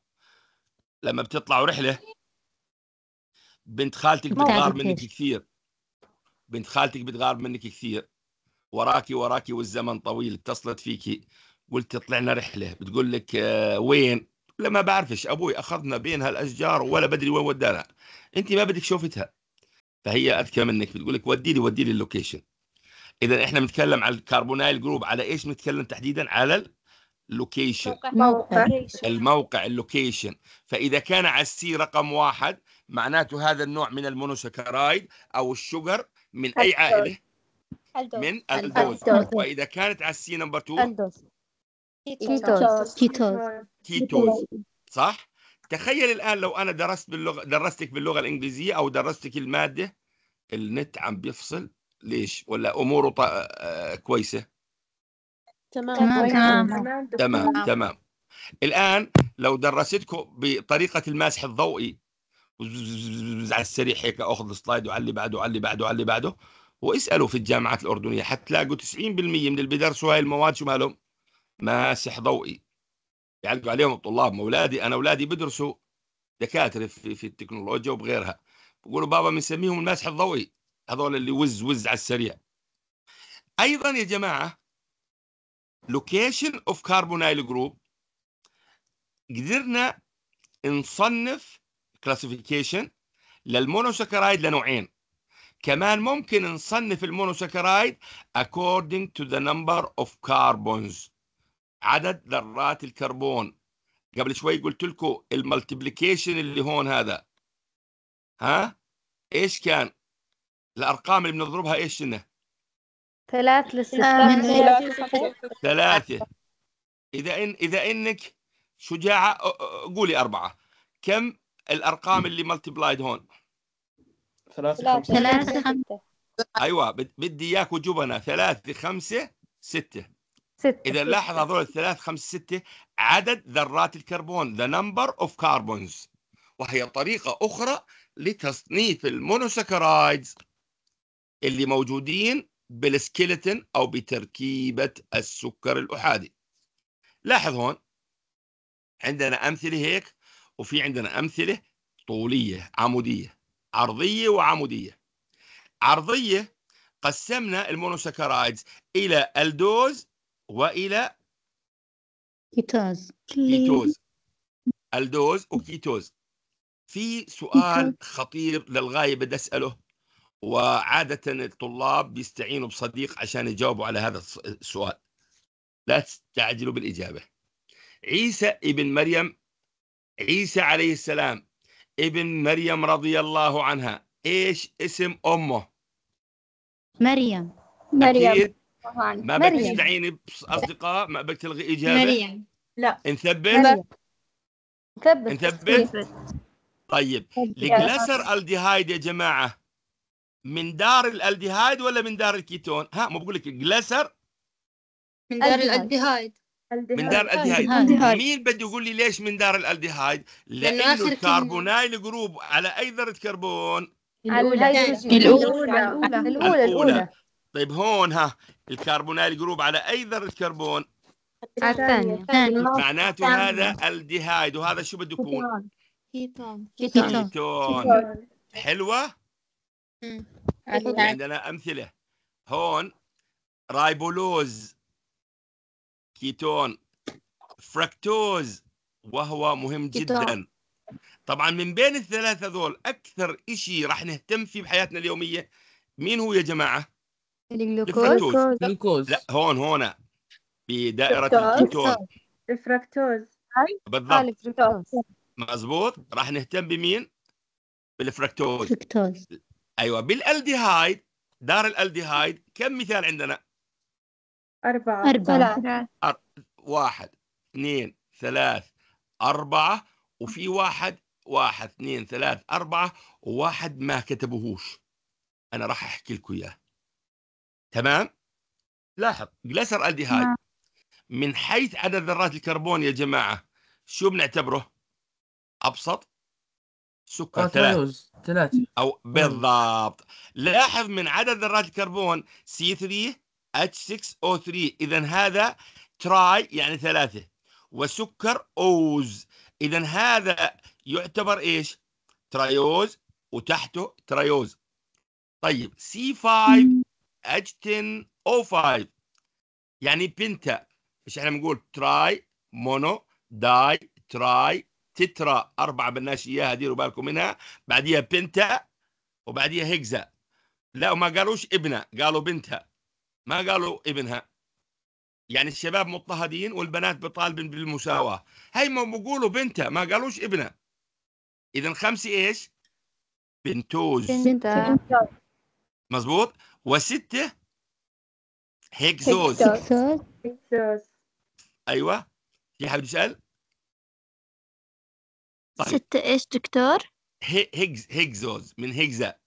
لما بتطلعوا رحله بنت خالتك بتغار منك كثير بنت خالتك بتغار منك كثير وراكي وراكي والزمن طويل اتصلت فيكي قلت طلعنا رحله بتقول لك آه وين لما بعرفش ابوي اخذنا بين هالاشجار ولا بدري وين ودانا انت ما بدك شوفتها فهي اذكى منك بتقول لك ودي لي ودي لي اللوكيشن اذا احنا بنتكلم على الكربونايل جروب على ايش بنتكلم تحديدا على اللوكيشن موقع الموقع اللوكيشن فاذا كان على السي رقم واحد معناته هذا النوع من المونوسكرايد او الشوجر من اي عائله الدوز. من الدوز. الدوز واذا كانت على السي نمبر 2 كيتوز كيتوز كيتوز صح تخيل الان لو انا درست باللغه درستك باللغه الانجليزيه او درستك الماده النت عم بيفصل ليش ولا اموره طا... آه،, آه كويسه تمام تمام تمام تمام, تمام. تمام. الان لو درستكم بطريقه الماسح الضوئي على السريع هيك اخذ السلايد وعلي بعده وعلي بعده وعلي بعده واسالوا في الجامعات الاردنيه حتلاقوا 90% من اللي بيدرسوا هاي المواد شو مالهم؟ ماسح ضوئي يعلقوا عليهم الطلاب ما اولادي انا اولادي بيدرسوا دكاتره في, في التكنولوجيا وبغيرها بيقولوا بابا بنسميهم الماسح الضوئي هذول اللي وز وز على السريع ايضا يا جماعه لوكيشن اوف كاربونايل جروب قدرنا نصنف كلاسيفيكيشن للمونوسكرايد لنوعين كمان ممكن نصنف المونوسكرايد according to the number of carbons عدد ذرات الكربون قبل شوي قلت لكم الملتبليكيشن اللي هون هذا ها ايش كان الارقام اللي بنضربها ايش هنا ثلاث لستة آه، ثلاثة إذا إن إذا إنك شجاعة قولي أربعة كم الأرقام اللي ملتبلايد هون؟ ثلاثة خمسة أيوة بدي إياك وجبنا ثلاثة خمسة ستة ستة إذا لاحظ هذول الثلاث خمسة ستة عدد ذرات الكربون the number of carbons وهي طريقة أخرى لتصنيف المونوسكرايدز اللي موجودين بالسكيلتن أو بتركيبة السكر الأحادي لاحظ هون عندنا أمثلة هيك وفي عندنا أمثلة طولية عمودية عرضية وعمودية عرضية قسمنا المونوسكرايدز إلى الدوز والى كيتوز كيتوز الدوز وكيتوز في سؤال خطير للغايه بدي اساله وعاده الطلاب بيستعينوا بصديق عشان يجاوبوا على هذا السؤال لا تستعجلوا بالاجابه عيسى ابن مريم عيسى عليه السلام ابن مريم رضي الله عنها ايش اسم امه مريم مريم ما بدك تدعيني باصدقاء ما بدك تلغي اجابه مريم لا نثبت نثبت نثبت طيب الجلاسر الديهايد يا جماعه من دار الالديهايد ولا من دار الكيتون ها ما بقول لك جلاسر من دار الالديهايد من دار الالديهايد مين بده يقول لي ليش من دار الالديهايد لانه الكربونايل جروب على اي ذره كربون الاولى الاولى الاولى الاولى طيب هون ها الكربونال جروب على أي ذرة كربون؟ الثانية معناته هذا الديهايد وهذا شو بده يكون؟ كيتون كيتون حلوة؟ عندنا أمثلة هون رايبولوز كيتون فركتوز وهو مهم جدا كيتون. طبعا من بين الثلاثة ذول أكثر إشي راح نهتم فيه بحياتنا اليومية مين هو يا جماعة؟ الجلوكوز الجلوكوز لا هون هون بدائرة الكيتون الفركتوز بالضبط مزبوط راح نهتم بمين؟ بالفركتوز الفركتوز ايوه بالالديهايد دار الالديهايد كم مثال عندنا؟ أربعة أربعة ثلاثة أر... واحد اثنين ثلاث أربعة وفي واحد واحد اثنين ثلاث أربعة وواحد ما كتبهوش أنا راح أحكي لكم إياه تمام لاحظ جليسر الديهايد نعم. من حيث عدد ذرات الكربون يا جماعه شو بنعتبره ابسط سكر آه، ثلاث ثلاثة أو نعم. بالضبط لاحظ من عدد ذرات الكربون C3H6O3 إذا هذا تراي يعني ثلاثة وسكر أوز إذا هذا يعتبر إيش ترايوز وتحته ترايوز طيب C5 اجتن او 5 يعني بنتا ايش احنا بنقول تراي مونو داي تراي تترا اربع بناش اياها ديروا بالكم منها بعديها بنتا وبعديها هيكزا لا وما قالوش ابنها قالوا بنتها ما قالوا ابنها يعني الشباب مضطهدين والبنات بطالبن بالمساواه هي ما بيقولوا بنتها ما قالوش ابنها اذا خمسه ايش بنتوز بنتا مزبوط وستة هيكزوز هيكزوز أيوة في حد يسأل؟ طيب. ستة إيش دكتور؟ هيكز هيكزوز من هيكزا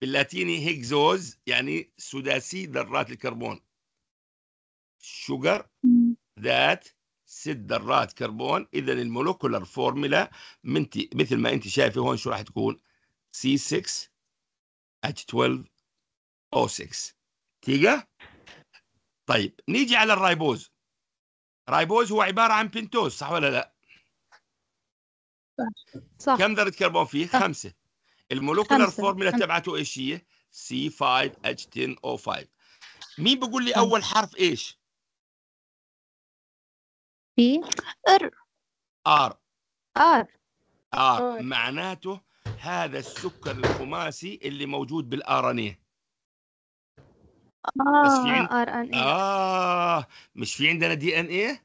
باللاتيني هيكزوز يعني سداسي ذرات الكربون شجر ذات ست ذرات كربون اذا المولوكولر فورمولا منتي مثل ما انت شايفه هون شو راح تكون سي 6 at 12.06 تيجا طيب نيجي على الرايبوز رايبوز هو عبارة عن بنتوز صح ولا لا صح كم ذرة كربون فيه خمسة المولوكولار فورمولا تبعته ايش هي سي 5 اتش 10 او 5 مين بيقول لي اول حرف ايش بي ار ار ار ار معناته هذا السكر الخماسي اللي موجود بالارانيه آه اي اه ار ان اي اه مش في عندنا دي ان ايه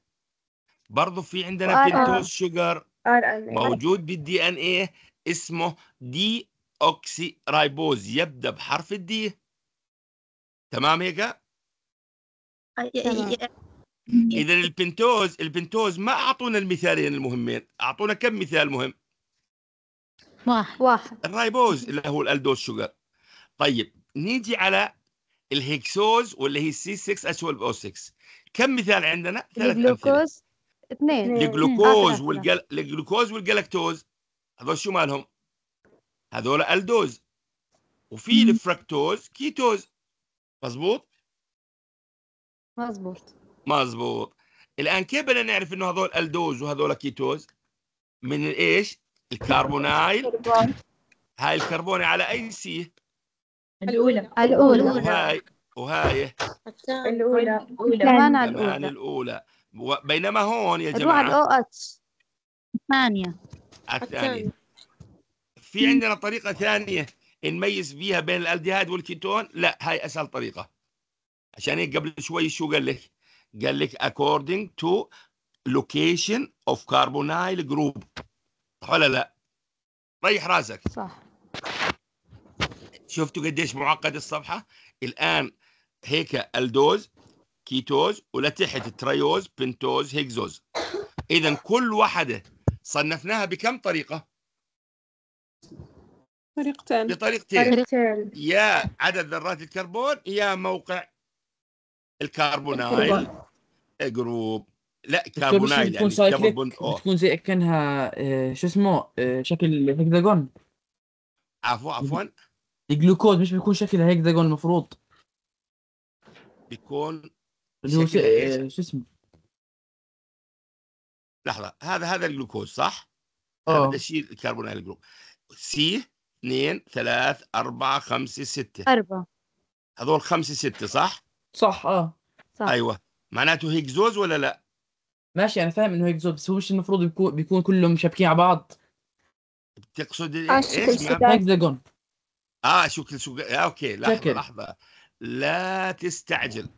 برضه في عندنا بنتوز اي موجود بالدي ان ايه اسمه دي اوكسي رايبوز يبدا بحرف الدي تمام هيك اذا البنتوز البنتوز ما اعطونا المثالين المهمين اعطونا كم مثال مهم واحد الرايبوز اللي هو الالدوز شوجر طيب نيجي على الهيكسوز واللي هي سي 6 اتش 12 او 6 كم مثال عندنا؟ ثلاث الجلوكوز اثنين الجلوكوز والجلوكوز والجلاكتوز هذول شو مالهم؟ هذول الدوز وفي الفركتوز كيتوز مزبوط مزبوط مزبوط الان كيف بدنا نعرف انه هذول الدوز وهذول كيتوز؟ من ايش؟ الكربونايل هاي الكربوني على أي سي؟ الأولى الأولى وهاي وهاي الأولى الاولى الأولى الأولى بينما هون يا جماعة الأو اتش الثانية الثانية في عندنا طريقة ثانية نميز بيها بين الالديهايد والكيتون لا هاي أسهل طريقة عشان هيك قبل شوي شو قال لك؟ قال لك according to location of carbonyl group صح ولا لا؟ ريح راسك صح شفتوا قديش معقد الصفحه؟ الان هيك الدوز كيتوز ولتحت تريوز بنتوز هيكزوز اذا كل واحده صنفناها بكم طريقه؟ طريقتين بطريقتين طريقتين يا عدد ذرات الكربون يا موقع الكربونايل إيه، جروب لا كربونايد يعني دبل بوند اه بتكون زي كانها آه، شو اسمه آه شكل هكزاجون عفوا عفوا الجلوكوز مش بيكون شكلها هكزاجون المفروض بيكون آه، شو اسمه لحظه هذا هذا الجلوكوز صح؟ اه بدي اشيل الكربونايل جروب سي 2 3 4 5 6 4 هذول 5 6 صح؟ صح اه صح ايوه معناته هيكزوز ولا لا؟ ماشي انا فاهم انه هيك زود بس هو مش المفروض بيكون بيكون كلهم مشابكين على بعض بتقصد إيه؟ آه، ايش هكزاجون اه شكل شو آه اوكي لحظه شكل. لحظه لا تستعجل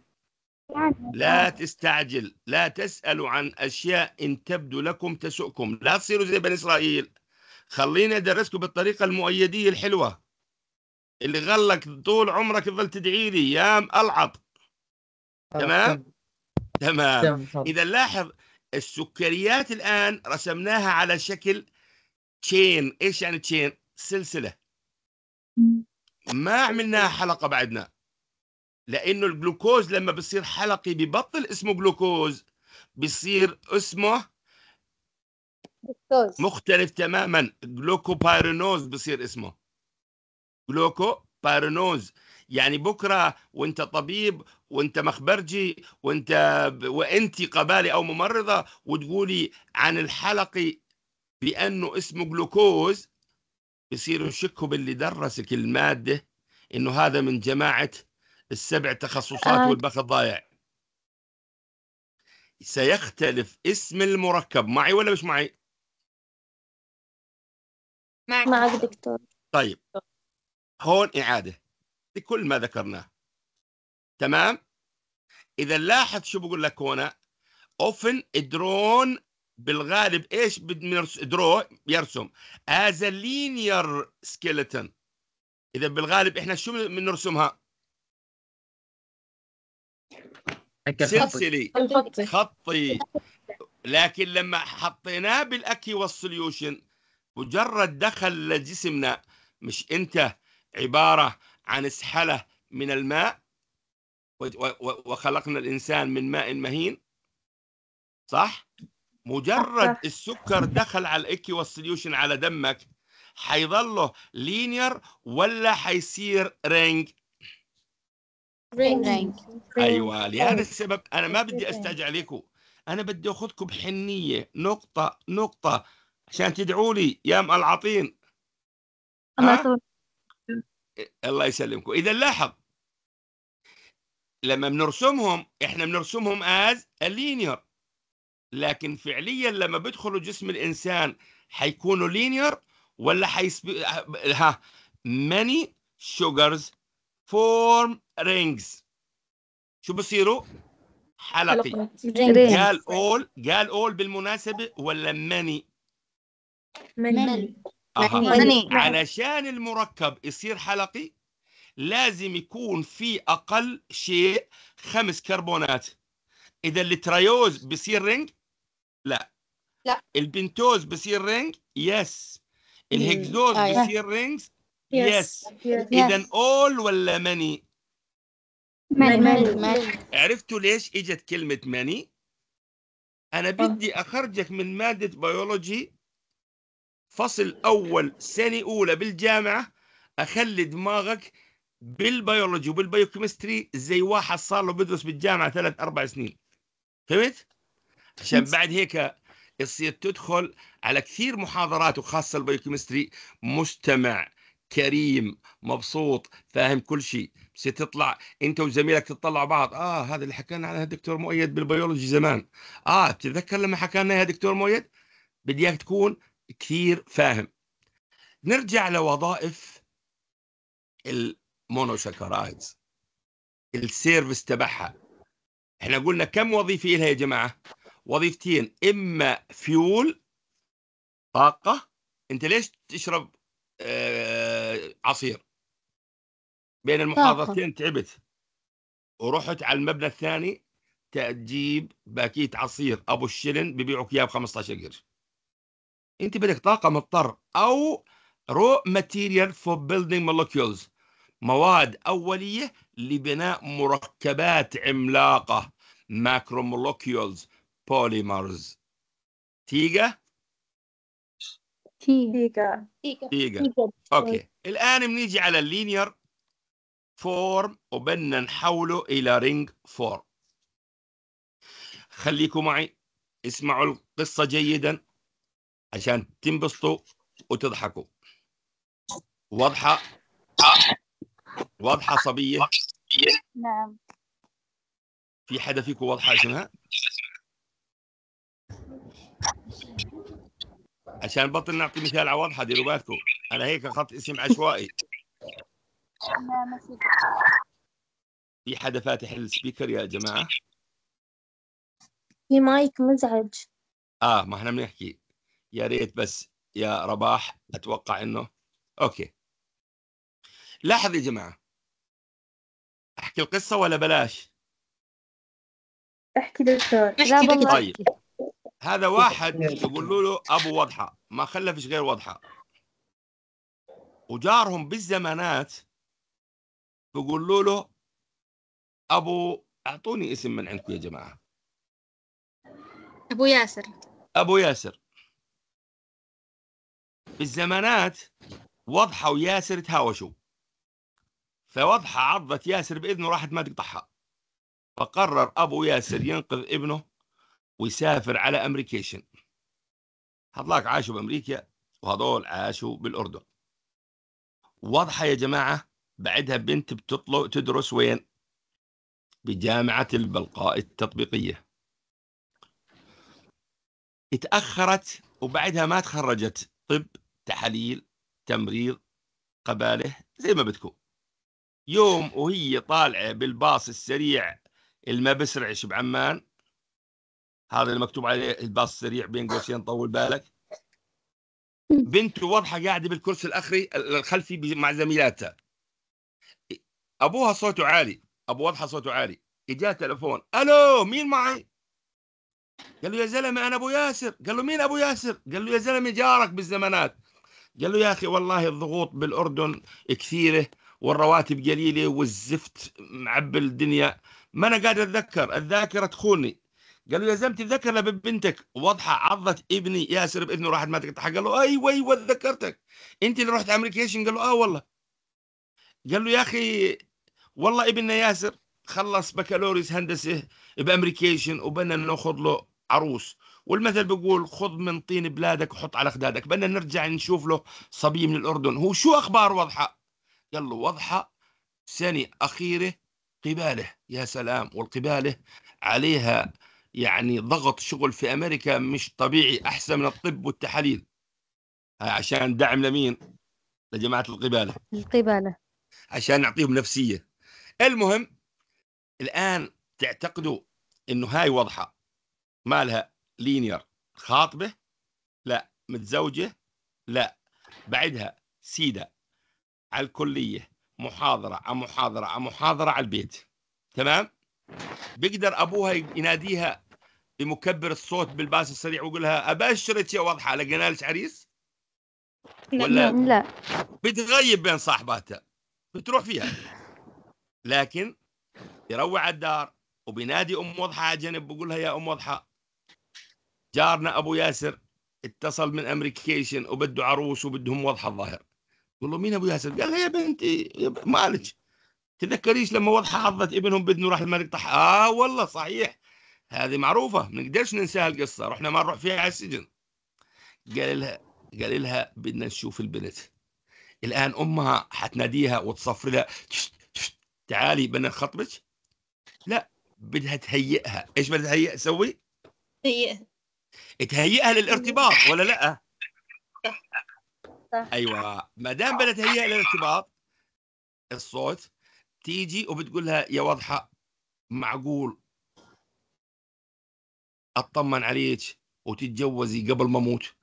يعني لا آه. تستعجل لا تسالوا عن اشياء ان تبدو لكم تسؤكم لا تصيروا زي بني اسرائيل خليني ادرسكم بالطريقه المؤيديه الحلوه اللي غلك طول عمرك تظل تدعي لي يا تمام تمام تمام اذا لاحظ السكريات الآن رسمناها على شكل تشين إيش يعني تشين سلسلة ما عملناها حلقة بعدنا لأنه الجلوكوز لما بصير حلقي ببطل اسمه جلوكوز بصير اسمه جلوكوز. مختلف تماما جلوكوبايرينوز بصير اسمه جلوكوبايرينوز يعني بكره وانت طبيب وانت مخبرجي وانت وانت قبالي او ممرضه وتقولي عن الحلقي بانه اسمه جلوكوز يصيروا يشكوا باللي درسك الماده انه هذا من جماعه السبع تخصصات آه. والبخ الضايع سيختلف اسم المركب معي ولا مش معي؟ معك معك دكتور طيب هون إعادة بكل ما ذكرناه تمام اذا لاحظ شو بقول لك هنا اوفن درون بالغالب ايش درو يرسم از لينير سكيلتون اذا بالغالب احنا شو بنرسمها سلسلي خطي لكن لما حطيناه بالاكي والسوليوشن مجرد دخل لجسمنا مش انت عباره عن السحلة من الماء وخلقنا الانسان من ماء مهين صح مجرد السكر دخل على الاكي والسوليوشن على دمك حيظله لينير ولا حيصير رينج رينج, رينج. ايوه لهذا السبب انا ما بدي استعجل عليكم انا بدي اخذكم بحنيه نقطه نقطه عشان تدعوا لي يا ام العطين الله الله يسلمكم اذا لاحظ لما بنرسمهم احنا بنرسمهم از لينير لكن فعليا لما بيدخلوا جسم الانسان حيكونوا لينير ولا حيسب... ها many sugars form rings شو بصيروا؟ حلقي قال اول قال اول بالمناسبه ولا many؟ many أها. علشان المركب يصير حلقي لازم يكون في أقل شيء خمس كربونات إذا التريوز بصير رينج لا لا البنتوز بصير رينج يس الهكزوز آه. بصير يس, يس إذا أول ولا ماني ماني عرفتوا ليش إجت كلمة ماني أنا آه. بدي أخرجك من مادة بيولوجي فصل أول سنة أولى بالجامعة أخلي دماغك بالبيولوجي وبالبيوكيمستري زي واحد صار له بدرس بالجامعة ثلاث أربع سنين فهمت؟ عشان بعد هيك تصير تدخل على كثير محاضرات وخاصة البيوكيمستري مستمع كريم مبسوط فاهم كل شيء ستطلع تطلع انت وزميلك تطلعوا بعض اه هذا اللي حكينا عنها دكتور مؤيد بالبيولوجي زمان اه بتتذكر لما حكى لنا يا دكتور مؤيد بدي اياك تكون كثير فاهم نرجع لوظائف المونوساكرايدز السيرفس تبعها احنا قلنا كم وظيفه لها يا جماعه وظيفتين اما فيول طاقه انت ليش تشرب آه عصير بين المحاضرتين تعبت ورحت على المبنى الثاني تجيب باكيت عصير ابو الشلن ببيعوك اياه ب 15 قرش انت بدك طاقه مضطر او رو ماتيريال فور بيلدينج مولكيولز مواد اوليه لبناء مركبات عملاقه ماكرو مولكيولز بوليمرز تيجا تيجا تيجا اوكي الان بنيجي على اللينير فورم وبدنا نحوله الى رينج فورم خليكم معي اسمعوا القصه جيدا عشان تنبسطوا وتضحكوا واضحة واضحة صبية نعم في حدا فيكم واضحة اسمها عشان بطل نعطي مثال على واضحة ديروا بالكم أنا هيك أخذت اسم عشوائي نعم في حدا فاتح السبيكر يا جماعة في مايك مزعج اه ما احنا بنحكي يا ريت بس يا رباح اتوقع انه اوكي لاحظ يا جماعه احكي القصه ولا بلاش احكي دكتور احكي طيب هذا واحد يقول له ابو وضحه ما خلفش غير وضحه وجارهم بالزمانات بيقول له ابو اعطوني اسم من عندكم يا جماعه ابو ياسر ابو ياسر بالزمانات وضحة وياسر تهاوشوا فوضحة عضت ياسر بإذنه راحت ما تقطعها فقرر أبو ياسر ينقذ ابنه ويسافر على أمريكيشن هذلاك عاشوا بأمريكا وهذول عاشوا بالأردن وضحة يا جماعة بعدها بنت بتطلع تدرس وين بجامعة البلقاء التطبيقية اتأخرت وبعدها ما تخرجت طب تحاليل تمريض قباله زي ما بدكم يوم وهي طالعه بالباص السريع اللي ما بسرعش بعمان هذا اللي مكتوب عليه الباص السريع بين قوسين طول بالك بنته واضحه قاعده بالكرسي الاخري الخلفي مع زميلاتها ابوها صوته عالي ابو واضحه صوته عالي اجاه تلفون الو مين معي قال له يا زلمه انا ابو ياسر قال له مين ابو ياسر قال له يا زلمه جارك بالزمانات قال له يا أخي والله الضغوط بالأردن كثيرة والرواتب قليلة والزفت معبي الدنيا ما أنا قادر أتذكر الذاكرة تخوني قال له يا زلمه تذكر لبنتك بنتك واضحه عضت ابني ياسر بإذنه راحت ما تقطع قال له ايوه ايوه تذكرتك انت اللي رحت امريكيشن قال له اه والله قال له يا اخي والله ابننا ياسر خلص بكالوريوس هندسه بامريكيشن وبدنا ناخذ له عروس والمثل بيقول خذ من طين بلادك وحط على خدادك بدنا نرجع نشوف له صبي من الأردن هو شو أخبار وضحة قال له وضحة سنة أخيرة قباله يا سلام والقباله عليها يعني ضغط شغل في أمريكا مش طبيعي أحسن من الطب والتحاليل عشان دعم لمين لجماعة القبالة القبالة عشان نعطيهم نفسية المهم الآن تعتقدوا انه هاي واضحه مالها لينير خاطبه لا متزوجه لا بعدها سيدا على الكليه محاضره على محاضره على محاضره على البيت تمام بيقدر ابوها يناديها بمكبر الصوت بالباس السريع ويقول لها ابشرك يا واضحه لقينا لك عريس ولا لا, بتغيب بين صاحباتها بتروح فيها لكن يروع الدار وبينادي ام وضحة على جنب بقول لها يا ام وضحة جارنا ابو ياسر اتصل من امريكيشن وبده عروس وبدهم وضحه الظاهر قول له مين ابو ياسر قال لها يا بنتي مالك تذكريش لما وضحه حظت ابنهم بدنا راح الملك طح اه والله صحيح هذه معروفه ما نقدرش ننساها القصه رحنا ما نروح فيها على السجن قال لها قال لها بدنا نشوف البنت الان امها حتناديها وتصفر لها تعالي بدنا نخطبك لا بدها تهيئها ايش بدها تهيئ تسوي؟ تهيئها تهيئها للارتباط ولا لا؟ صح ايوه ما دام بدها تهيئها للارتباط الصوت تيجي وبتقول لها يا واضحه معقول اطمن عليك وتتجوزي قبل ما اموت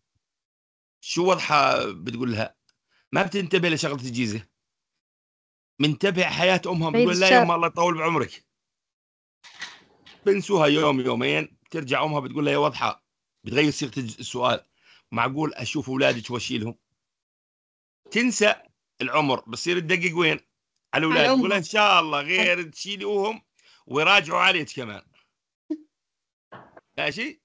شو واضحه بتقول لها ما بتنتبه لشغله الجيزه منتبه حياه امها بتقول طيب لا يا الله يطول بعمرك بنسوها يوم يومين ترجع امها بتقول لها يا واضحه بتغير صيغه السؤال معقول اشوف اولادك واشيلهم تنسى العمر بتصير تدقق وين على الاولاد تقول ان شاء الله غير تشيلوهم ويراجعوا عليك كمان ماشي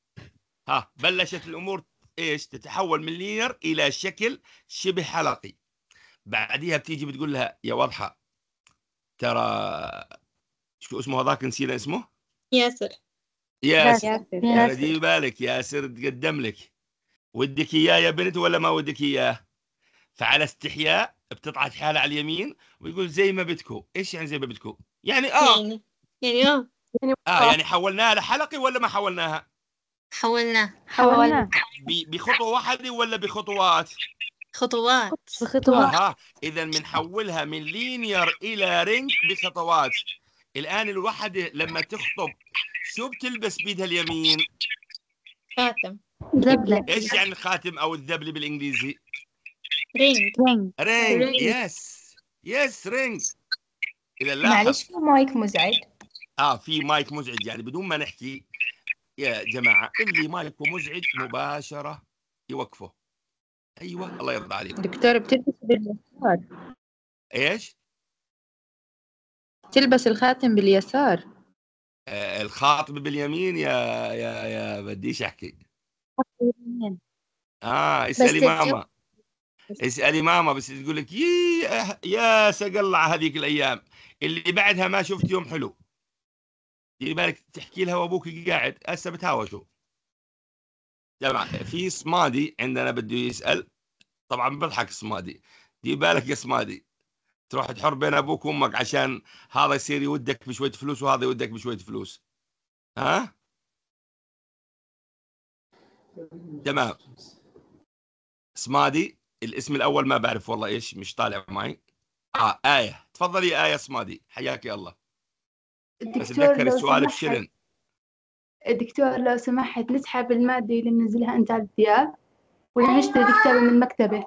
ها بلشت الامور ايش تتحول من لينير الى شكل شبه حلقي بعديها بتيجي بتقول لها يا واضحه ترى شو اسمه هذاك نسينا اسمه ياسر ياسر ياسر يعني دي بالك ياسر تقدم لك ودك اياه يا بنت ولا ما ودك اياه فعلى استحياء بتطعت حالها على اليمين ويقول زي ما بدكم ايش يعني زي ما بدكم يعني, آه. يعني،, يعني اه يعني اه اه يعني حولناها لحلقي ولا ما حولناها حولناها حولناها بخطوه واحده ولا بخطوات خطوات بخطوات اها اذا بنحولها من لينير الى رينج بخطوات الآن الواحد لما تخطب شو بتلبس بيدها اليمين؟ خاتم ذبلة إيش يعني خاتم أو الذبلة بالإنجليزي؟ رينج رينج رينج يس يس رينج إذا معلش في مايك مزعج آه في مايك مزعج يعني بدون ما نحكي يا جماعة اللي مايكه مزعج مباشرة يوقفه أيوه الله يرضى عليكم دكتور بتلبس بالمسار إيش؟ تلبس الخاتم باليسار آه، الخاطب باليمين يا يا يا بديش احكي اه اسالي ماما اسالي ماما بس تقول لك يا سقلع هذيك الايام اللي بعدها ما شفت يوم حلو دير يعني بالك تحكي لها وابوك قاعد هسه بتهاوشوا طبعا في صمادي عندنا بده يسال طبعا بضحك صمادي دير بالك يا صمادي تروح تحر بين ابوك وامك عشان هذا يصير يودك بشويه فلوس وهذا يودك بشويه فلوس ها تمام سمادي الاسم الاول ما بعرف والله ايش مش طالع معي اه ايه تفضلي يا ايه سمادي حياك يا الله بس اتذكر السؤال بشرن الدكتور لو سمحت نسحب المادة اللي منزلها أنت على الثياب ولا نشتري كتاب من المكتبه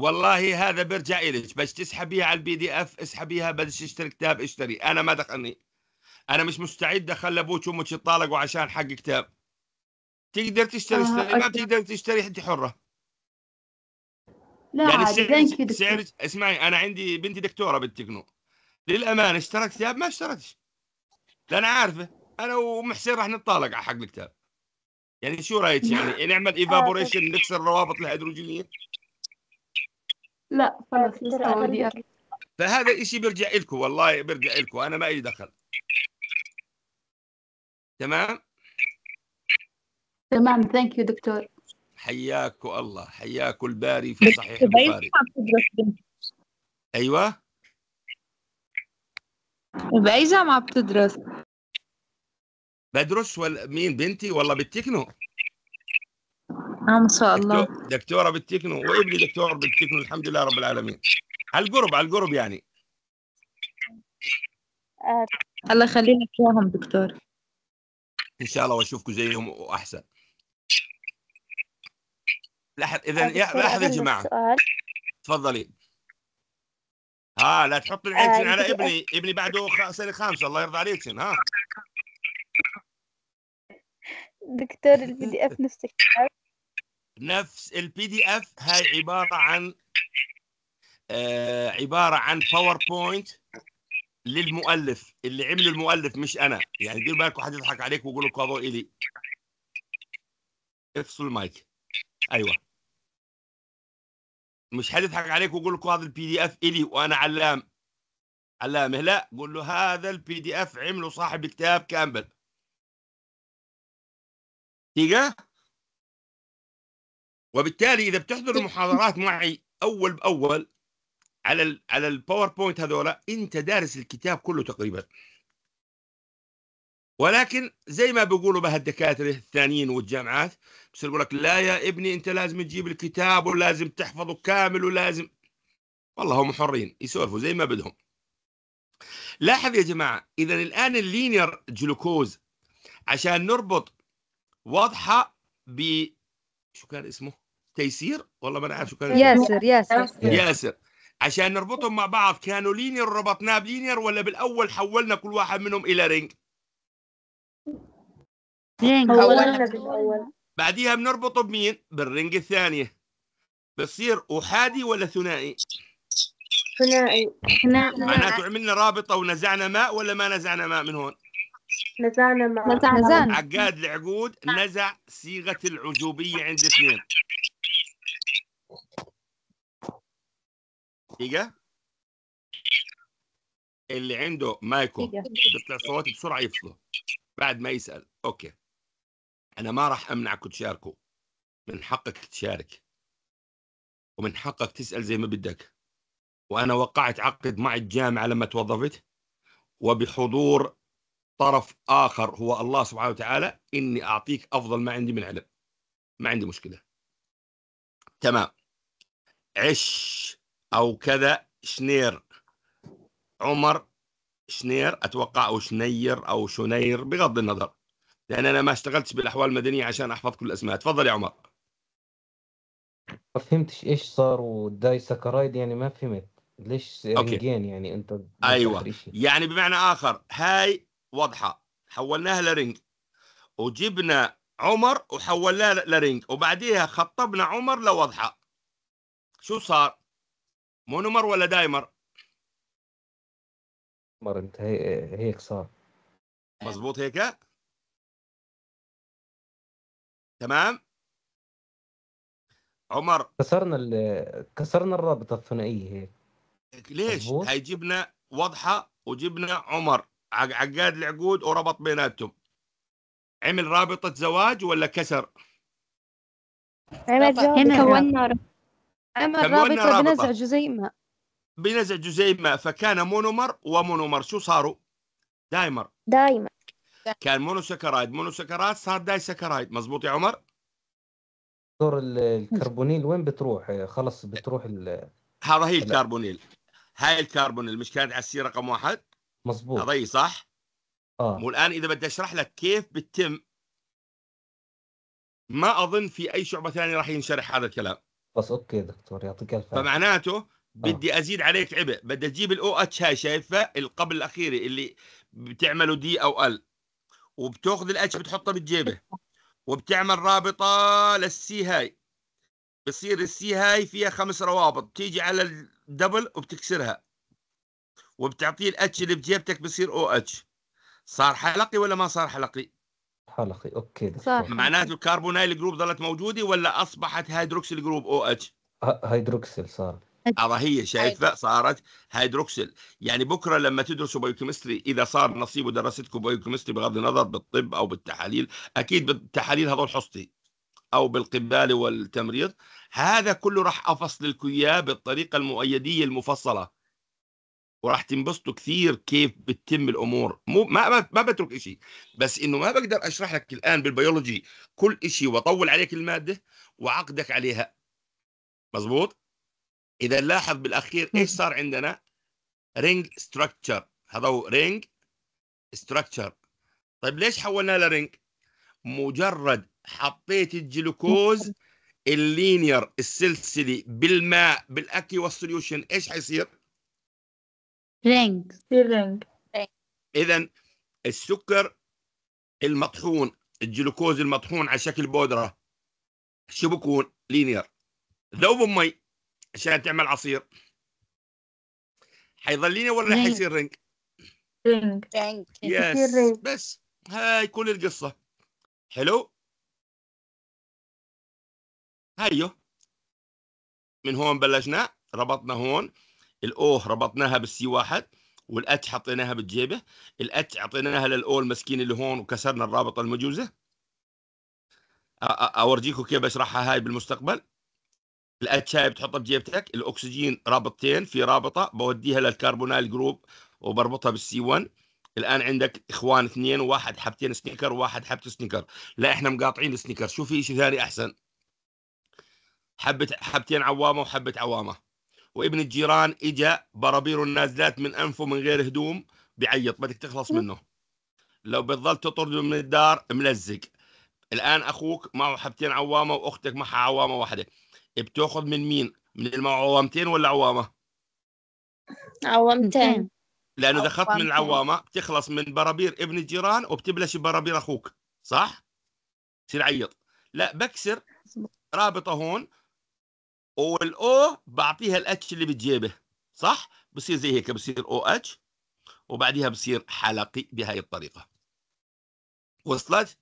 والله هذا بيرجع لك بس تسحبيها على البي دي اف اسحبيها بدش تشتري كتاب اشتري انا ما دخلني انا مش مستعد اخلي ابوك وامك يتطالقوا عشان حق كتاب تقدر تشتري اشتري آه، ما بتقدر تشتري انت حره لا يعني سعر سعر اسمعي انا عندي بنتي دكتوره بالتكنو للامانه اشترت كتاب ما اشترتش لان عارفه انا ومحسن راح نتطالق على حق الكتاب يعني شو رايك يعني نعمل ايفابوريشن آه، نكسر الروابط الهيدروجينيه لا خلص لسه فهذا الشيء بيرجع لكم والله بيرجع لكم انا ما لي دخل تمام تمام ثانك يو دكتور حياك الله حياك الباري في صحيح البخاري ايوه بأي جامعة بتدرس؟ بدرس ولا مين بنتي والله بالتكنو اه ما شاء الله دكتوره بالتكنو وابني دكتور بالتكنو الحمد لله رب العالمين على القرب على القرب يعني آه. الله يخلينا فيهم دكتور ان شاء الله واشوفكم زيهم واحسن لحظ اذا آه، لحظه يا جماعه تفضلي ها لا تحط العين آه على ابني ابني بعده سنه خامسه الله يرضى عليك ها دكتور البي دي اف نفس الكتاب نفس البي دي اف هاي عباره عن آه عباره عن باوربوينت للمؤلف اللي عمله المؤلف مش انا يعني دير بالك واحد يضحك عليك ويقول لك هذا الي افصل المايك ايوه مش يضحك عليك ويقول لك هذا البي دي اف الي وانا علام علامه لا قول له هذا البي دي اف عمله صاحب كتاب كامبل تيجا وبالتالي اذا بتحضر المحاضرات معي اول باول على الـ على الباوربوينت هذولا انت دارس الكتاب كله تقريبا ولكن زي ما بيقولوا بها الدكاتره الثانيين والجامعات بس يقول لك لا يا ابني انت لازم تجيب الكتاب ولازم تحفظه كامل ولازم والله هم حرين يسولفوا زي ما بدهم لاحظ يا جماعه اذا الان اللينير جلوكوز عشان نربط واضحه ب شو كان اسمه؟ تيسير والله ما انا عارف شو كان ياسر ياسر ياسر عشان نربطهم مع بعض كانوا لينير ربطناه بلينير ولا بالاول حولنا كل واحد منهم الى رينج؟ رينج حولنا بالاول بعديها بنربطه بمين؟ بالرنج الثانية بتصير أحادي ولا ثنائي؟ ثنائي ثنائي معناته عملنا رابطة ونزعنا ماء ولا ما نزعنا ماء من هون؟ نزعنا مع نزعنا عقاد العقود نزع صيغة العجوبية عند اثنين دقيقة اللي عنده مايكو بيطلع صوت بسرعة يفصله بعد ما يسأل أوكي أنا ما راح أمنعكم تشاركوا من حقك تشارك ومن حقك تسأل زي ما بدك وأنا وقعت عقد مع الجامعة لما توظفت وبحضور طرف آخر هو الله سبحانه وتعالى إني أعطيك أفضل ما عندي من علم ما عندي مشكلة تمام عش أو كذا شنير عمر شنير أتوقع أو شنير أو شنير بغض النظر لأن أنا ما اشتغلتش بالأحوال المدنية عشان أحفظ كل الأسماء تفضل يا عمر ما فهمتش ايش صار وداي سكرايد يعني ما فهمت ليش رنجين يعني انت ايوه يعني بمعنى اخر هاي واضحه حولناها لرينج وجبنا عمر وحولناه لرينج وبعديها خطبنا عمر لوضحه شو صار؟ مونومر ولا دايمر؟ مر انت هيك صار مزبوط هيك تمام عمر كسرنا كسرنا الرابطه الثنائيه هيك ليش جبنا واضحه وجبنا عمر عقاد العقود وربط بيناتهم عمل رابطة زواج ولا كسر؟ عمل زواج كونا عمل رابطة بنزع جزيمة بنزع جزيمة فكان مونومر ومونومر شو صاروا؟ دايمر دايمر كان مونوسكرايد مونوسكرايد صار داي سكرايد مزبوط يا عمر؟ دور الكربونيل وين بتروح؟ خلص بتروح ال هذا هي الكربونيل هاي الكربونيل مش كانت على السي رقم واحد؟ مظبوط هذا صح؟ اه والان اذا بدي اشرح لك كيف بتتم ما اظن في اي شعبه ثانيه راح ينشرح هذا الكلام بس اوكي دكتور يعطيك الف فمعناته آه. بدي آه. ازيد عليك عبء بدي اجيب الاو اتش هاي شايفها القبل الاخيره اللي بتعمله دي او ال وبتاخذ الاتش بتحطها بجيبه وبتعمل رابطه للسي هاي بصير السي هاي فيها خمس روابط تيجي على الدبل وبتكسرها وبتعطيه الاتش اللي بجيبتك بصير او اتش صار حلقي ولا ما صار حلقي؟ حلقي اوكي صح معناته الكربونايل جروب ظلت موجوده ولا اصبحت هيدروكسيل جروب او اتش؟ هيدروكسيل صار اه هي شايفه صارت هيدروكسيل يعني بكره لما تدرسوا بايوكيمستري اذا صار نصيب ودراستكم بايوكيمستري بغض النظر بالطب او بالتحاليل اكيد بالتحاليل هذول حصتي او بالقباله والتمريض هذا كله راح افصل لك بالطريقه المؤيديه المفصله وراح تنبسطوا كثير كيف بتتم الامور مو ما ما, بترك شيء بس انه ما بقدر اشرح لك الان بالبيولوجي كل شيء واطول عليك الماده وعقدك عليها مزبوط اذا لاحظ بالاخير ايش صار عندنا رينج ستراكشر هذا هو رينج ستراكشر طيب ليش حولناه لرينج مجرد حطيت الجلوكوز اللينير السلسلي بالماء بالاكي والسوليوشن ايش حيصير رينج رينج اذا السكر المطحون الجلوكوز المطحون على شكل بودره شو بكون لينير ذوب مي عشان تعمل عصير حيظل لينير ولا حيصير رينج رينج رينج يس بس هاي كل القصه حلو هيو من هون بلشنا ربطنا هون الاوه ربطناها بالسي واحد والات حطيناها بالجيبه الات اعطيناها للاو المسكين اللي هون وكسرنا الرابطه المجوزه اورجيكم كيف بشرحها هاي بالمستقبل الات هاي بتحطها بجيبتك الاكسجين رابطتين في رابطه بوديها للكربونال جروب وبربطها بالسي 1 الان عندك اخوان اثنين وواحد حبتين سنيكر وواحد حبت سنيكر لا احنا مقاطعين السنيكر شو في شيء ثاني احسن حبه حبتين عوامه وحبه عوامه وابن الجيران اجى برابير النازلات من انفه من غير هدوم بيعيط بدك تخلص منه لو بتضل تطرده من الدار ملزق الان اخوك معه حبتين عوامه واختك معها عوامه واحده بتاخذ من مين من عوامتين ولا عوامه عوامتين لانه اذا اخذت من العوامه بتخلص من برابير ابن الجيران وبتبلش برابير اخوك صح؟ بصير عيط لا بكسر رابطه هون والاو بعطيها الاتش اللي بتجيبه صح بصير زي هيك بصير او اتش وبعدها بصير حلقي بهاي الطريقه وصلت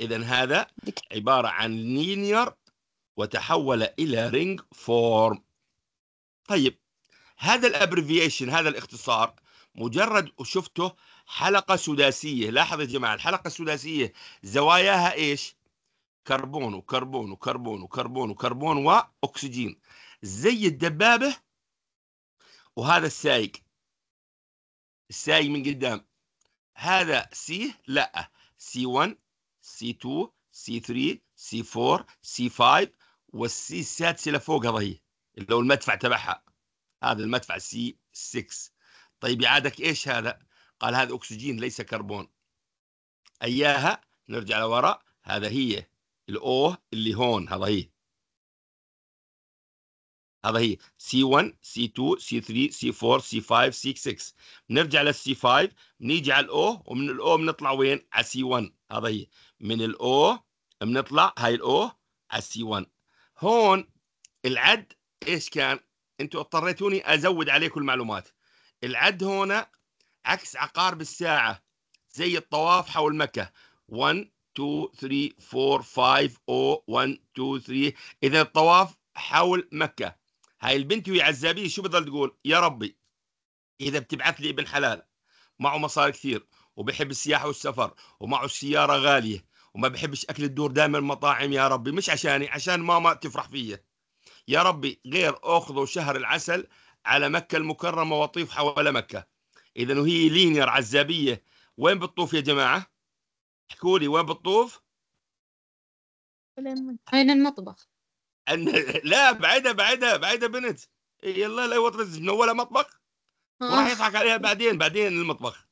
اذا هذا عباره عن لينير وتحول الى رينج فورم طيب هذا الابريفيشن هذا الاختصار مجرد شفته حلقه سداسيه لاحظ يا جماعه الحلقه السداسيه زواياها ايش كربون وكربون وكربون وكربون وكربون واكسجين زي الدبابه وهذا السايق السايق من قدام هذا سي لا سي 1 سي 2 سي 3 سي 4 سي 5 والسي السادسه اللي فوقها ظهي اللي هو المدفع تبعها هذا المدفع سي 6 طيب يعادك ايش هذا؟ قال هذا اكسجين ليس كربون اياها نرجع لورا هذا هي الاو اللي هون هذا هي هذا هي سي 1 سي 2 سي 3 سي 4 سي 5 سي 6 بنرجع للسي 5 بنيجي على الأو ومن الأو بنطلع وين علي سي C1 هذا هي من الأو بنطلع هاي الأو سي C1 هون العد ايش كان انتوا اضطريتوني ازود عليكم المعلومات العد هنا عكس عقارب الساعة زي الطواف حول مكة 1 2 3 4 5 0 1 2 3 اذا الطواف حول مكه هاي البنت وهي عزابيه شو بتضل تقول يا ربي اذا بتبعث لي ابن حلال معه مصاري كثير وبحب السياحه والسفر ومعه السياره غاليه وما بحبش اكل الدور دائما مطاعم يا ربي مش عشاني عشان ماما تفرح فيا يا ربي غير اخذوا شهر العسل على مكه المكرمه وطيف حول مكه اذا وهي لينير عزابيه وين بتطوف يا جماعه لي وين بتطوف؟ وين المطبخ؟ أن... لا بعيدة بعيدة بعيدة بنت إيه، يلا لا وطرز ولا مطبخ آه. وراح يضحك عليها بعدين بعدين المطبخ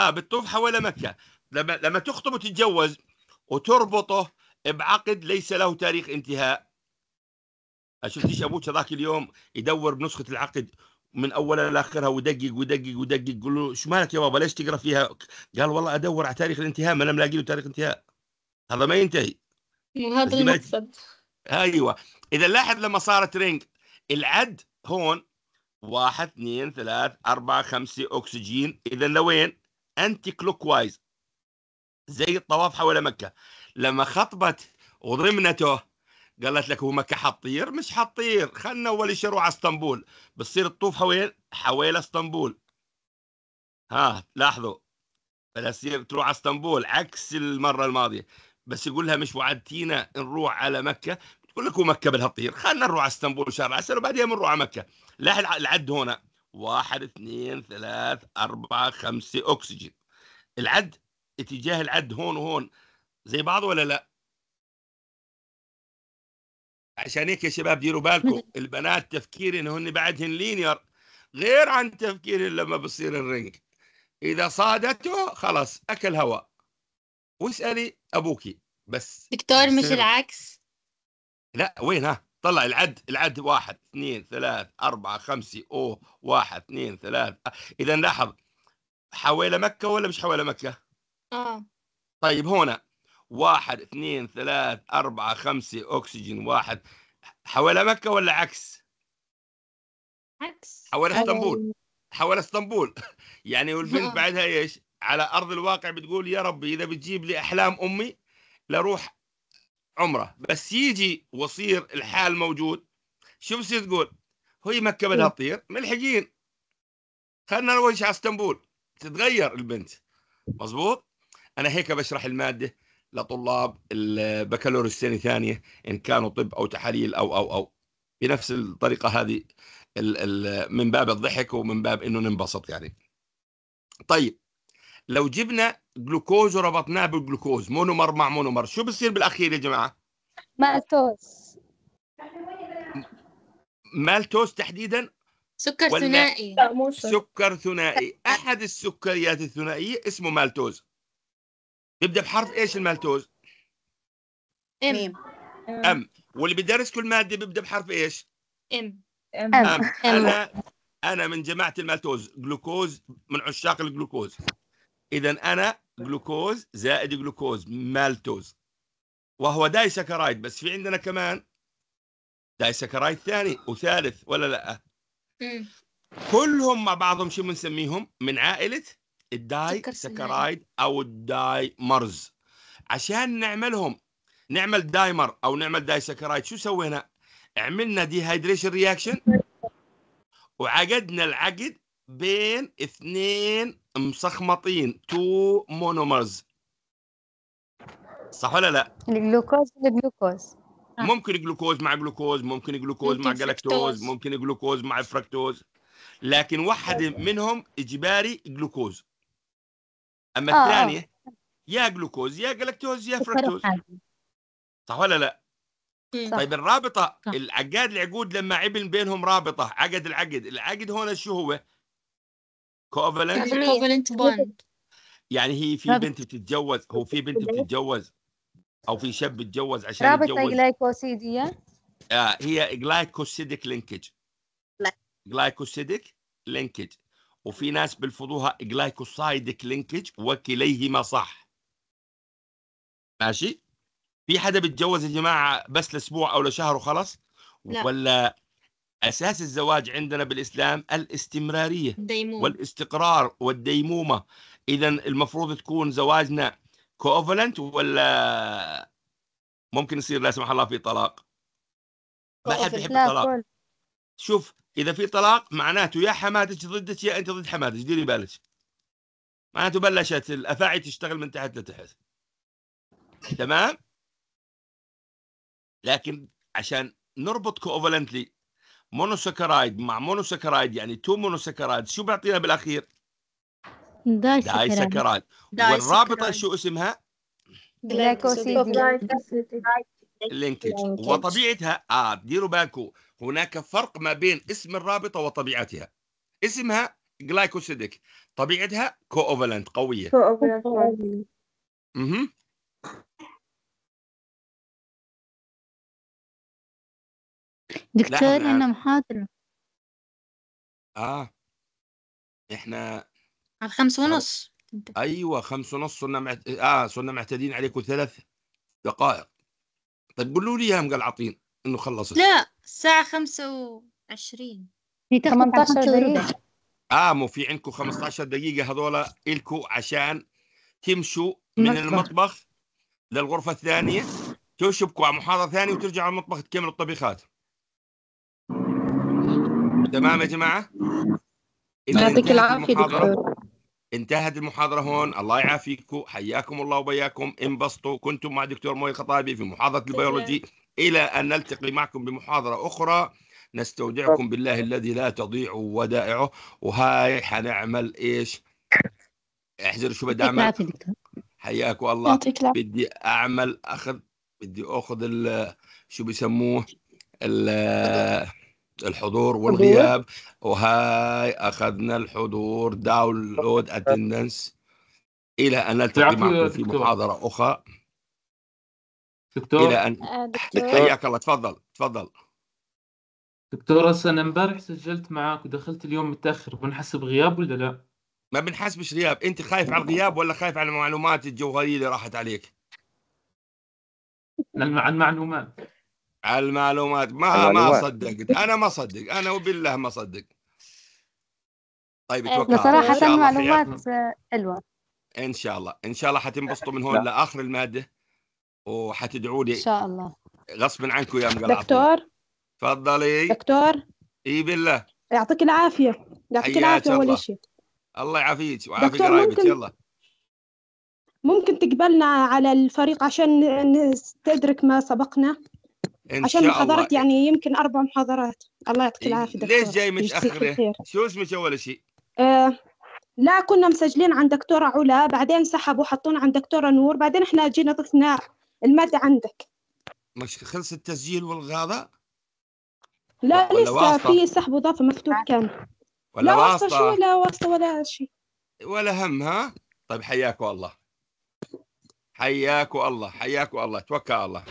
اه بتطوف حول مكة لما لما تخطب وتتجوز وتربطه بعقد ليس له تاريخ انتهاء شفتيش ابوك هذاك اليوم يدور بنسخه العقد من اولها لاخرها ودقق ودقق ودقق قول له ايش مالك يا بابا ليش تقرا فيها؟ قال والله ادور على تاريخ الانتهاء ما انا ملاقي له تاريخ انتهاء هذا ما ينتهي إيه، هذا المقصد ايوه اذا لاحظ لما صارت رينج العد هون واحد اثنين ثلاث أربعة خمسة أكسجين إذا لوين؟ أنتي كلوك وايز زي الطواف حول مكة لما خطبت وضمنته قالت لك هما كحطير مش حطير خلنا اول شيء نروح على اسطنبول بتصير تطوف حوالي حوالي اسطنبول ها لاحظوا تصير تروح على اسطنبول عكس المره الماضيه بس يقول لها مش وعدتينا نروح على مكه بتقول لك بدها بالهطير خلنا نروح على اسطنبول شهر 10 وبعدين بنروح على مكه لا العد هنا واحد اثنين ثلاث أربعة خمسة أكسجين العد اتجاه العد هون وهون زي بعض ولا لا عشان هيك يا شباب ديروا بالكم البنات تفكيرهن هن بعدهن لينير غير عن تفكير لما بصير الرنج اذا صادته خلاص اكل هواء واسالي ابوكي بس دكتور مش العكس لا وين ها طلع العد العد واحد اثنين ثلاث أربعة خمسة أوه واحد اثنين ثلاث إذا لاحظ حوالي مكة ولا مش حوالي مكة؟ آه طيب هنا واحد اثنين ثلاث أربعة خمسة أكسجين واحد حوالي مكة ولا عكس؟ عكس حوالي اسطنبول حوالي اسطنبول يعني والبنت نعم. بعدها ايش؟ على أرض الواقع بتقول يا ربي إذا بتجيب لي أحلام أمي لروح عمره بس يجي وصير الحال موجود شو بصير تقول؟ هي مكة بدها نعم. تطير ملحقين خلنا نروح على اسطنبول تتغير البنت مظبوط؟ أنا هيك بشرح المادة لطلاب البكالوريوس سنه ثانيه ان كانوا طب او تحاليل او او او بنفس الطريقه هذه من باب الضحك ومن باب انه ننبسط يعني طيب لو جبنا جلوكوز وربطناه بالجلوكوز مونومر مع مونومر شو بصير بالاخير يا جماعه مالتوز مالتوز تحديدا سكر ثنائي سكر ثنائي احد السكريات الثنائيه اسمه مالتوز بيبدا بحرف ايش المالتوز؟ ام ام واللي بيدرس كل ماده بيبدا بحرف ايش؟ ام ام, أم. انا انا من جماعه المالتوز جلوكوز من عشاق الجلوكوز اذا انا جلوكوز زائد جلوكوز مالتوز وهو داي سكرايد بس في عندنا كمان داي سكرايد ثاني وثالث ولا لا؟ م. كلهم مع بعضهم شو بنسميهم؟ من عائله الداي سكرايد او الدايمرز عشان نعملهم نعمل دايمر او نعمل داي سكرايد شو سوينا عملنا ديهايدريشن رياكشن وعقدنا العقد بين اثنين مسخمطين تو مونومرز صح ولا لا الجلوكوز والجلوكوز آه. ممكن جلوكوز مع جلوكوز ممكن جلوكوز مع جلاكتوز ممكن جلوكوز مع فركتوز لكن واحد أيوة. منهم اجباري جلوكوز اما آه الثانيه آه. يا جلوكوز يا جلاكتوز يا فركتوز صح ولا لا؟ صح. طيب الرابطه صح. العقاد العقود لما عبن بينهم رابطه عقد العقد العقد هنا شو هو؟ كوفالنت كوفالنت بوند يعني هي في بنت بتتجوز هو في بنت بتتجوز او في شاب بتجوز عشان رابطه جلايكوسيديه آه هي جلايكوسيديك لينكج جلايكوسيديك لينكج وفي ناس بيلفظوها جلايكوسايدك لينكج وكليهما صح ماشي في حدا بيتجوز يا جماعه بس لاسبوع او لشهر وخلص لا. ولا اساس الزواج عندنا بالاسلام الاستمراريه ديمومة. والاستقرار والديمومه اذا المفروض تكون زواجنا كوفلنت ولا ممكن يصير لا سمح الله في طلاق ما حد بيحب الطلاق شوف إذا في طلاق معناته يا حماتك ضدك يا أنت ضد حماتك ديري بالك معناته بلشت الأفاعي تشتغل من تحت لتحت تمام لكن عشان نربط كوفالنتلي مونوسكرايد مع مونوسكرايد يعني تو مونوسكرايد شو بيعطينا بالاخير؟ داي سكرايد والرابطه شو اسمها؟ جلايكوسيد لينكج وطبيعتها اه ديروا بالكم هناك فرق ما بين اسم الرابطه وطبيعتها اسمها جلايكوسيديك طبيعتها كوفالنت قويه كوفالنت اها دكتور انا محاضره اه احنا على خمس ونص ايوه خمس ونص صرنا معت... اه صرنا معتدين عليكم ثلاث دقائق طيب قولوا لي يا مقلعطين انه خلصت لا الساعة خمسة وعشرين في 18 دقيقة اه مو في عندكم 15 دقيقة هذولا إلكو عشان تمشوا من المطبخ للغرفة الثانية تشبكوا على محاضرة ثانية وترجعوا المطبخ تكملوا الطبيخات تمام يا جماعة؟ يعطيك العافية دكتور انتهت المحاضرة هون الله يعافيكم حياكم الله وبياكم انبسطوا كنتم مع دكتور موي خطابي في محاضرة البيولوجي إلى أن نلتقي معكم بمحاضرة أخرى نستودعكم بالله الذي لا تضيع ودائعه وهاي حنعمل إيش احزر شو بدي أعمل حياك والله بدي أعمل أخذ بدي أخذ ال... شو بيسموه ال... الحضور والغياب وهاي أخذنا الحضور داونلود اتندنس إلى أن نلتقي معكم في محاضرة أخرى دكتور الى ان آه، دكتور حياك الله تفضل تفضل دكتور هسه انا امبارح سجلت معاك ودخلت اليوم متاخر بنحسب غياب ولا لا؟ ما بنحسبش غياب، انت خايف على الغياب ولا خايف على المعلومات الجوهريه اللي راحت عليك؟ على المعلومات على المعلومات ما ما صدقت انا ما صدق انا وبالله ما صدق طيب آه، اتوقع صراحه المعلومات حلوه ان شاء الله ان شاء الله حتنبسطوا من هون لاخر الماده وحتدعوا لي ان شاء الله غصبا عنكم يا مقلعه دكتور تفضلي دكتور اي بالله يعطيك العافيه يعطيك العافيه اول شيء الله يعافيك ويعافيك قرايبك يلا ممكن تقبلنا على الفريق عشان نستدرك ما سبقنا إن عشان شاء محاضرات الله. يعني يمكن اربع محاضرات الله يعطيك العافيه دكتور ليش جاي متاخره؟ شو اسمك اول شيء؟ آه لا كنا مسجلين عند دكتورة علا بعدين سحبوا حطونا عند دكتورة نور بعدين احنا جينا ضفنا المادة عندك مش خلص التسجيل والغاضة؟ لا لسه في سحب وضافة مكتوب كان ولا لا واسطة شو لا واسطة ولا شيء ولا هم ها؟ طيب حياك والله حياك والله حياك والله توكل على الله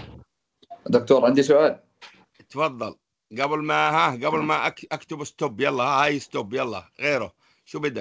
دكتور عندي سؤال تفضل قبل ما ها قبل ما اكتب ستوب يلا هاي ستوب يلا غيره شو بدك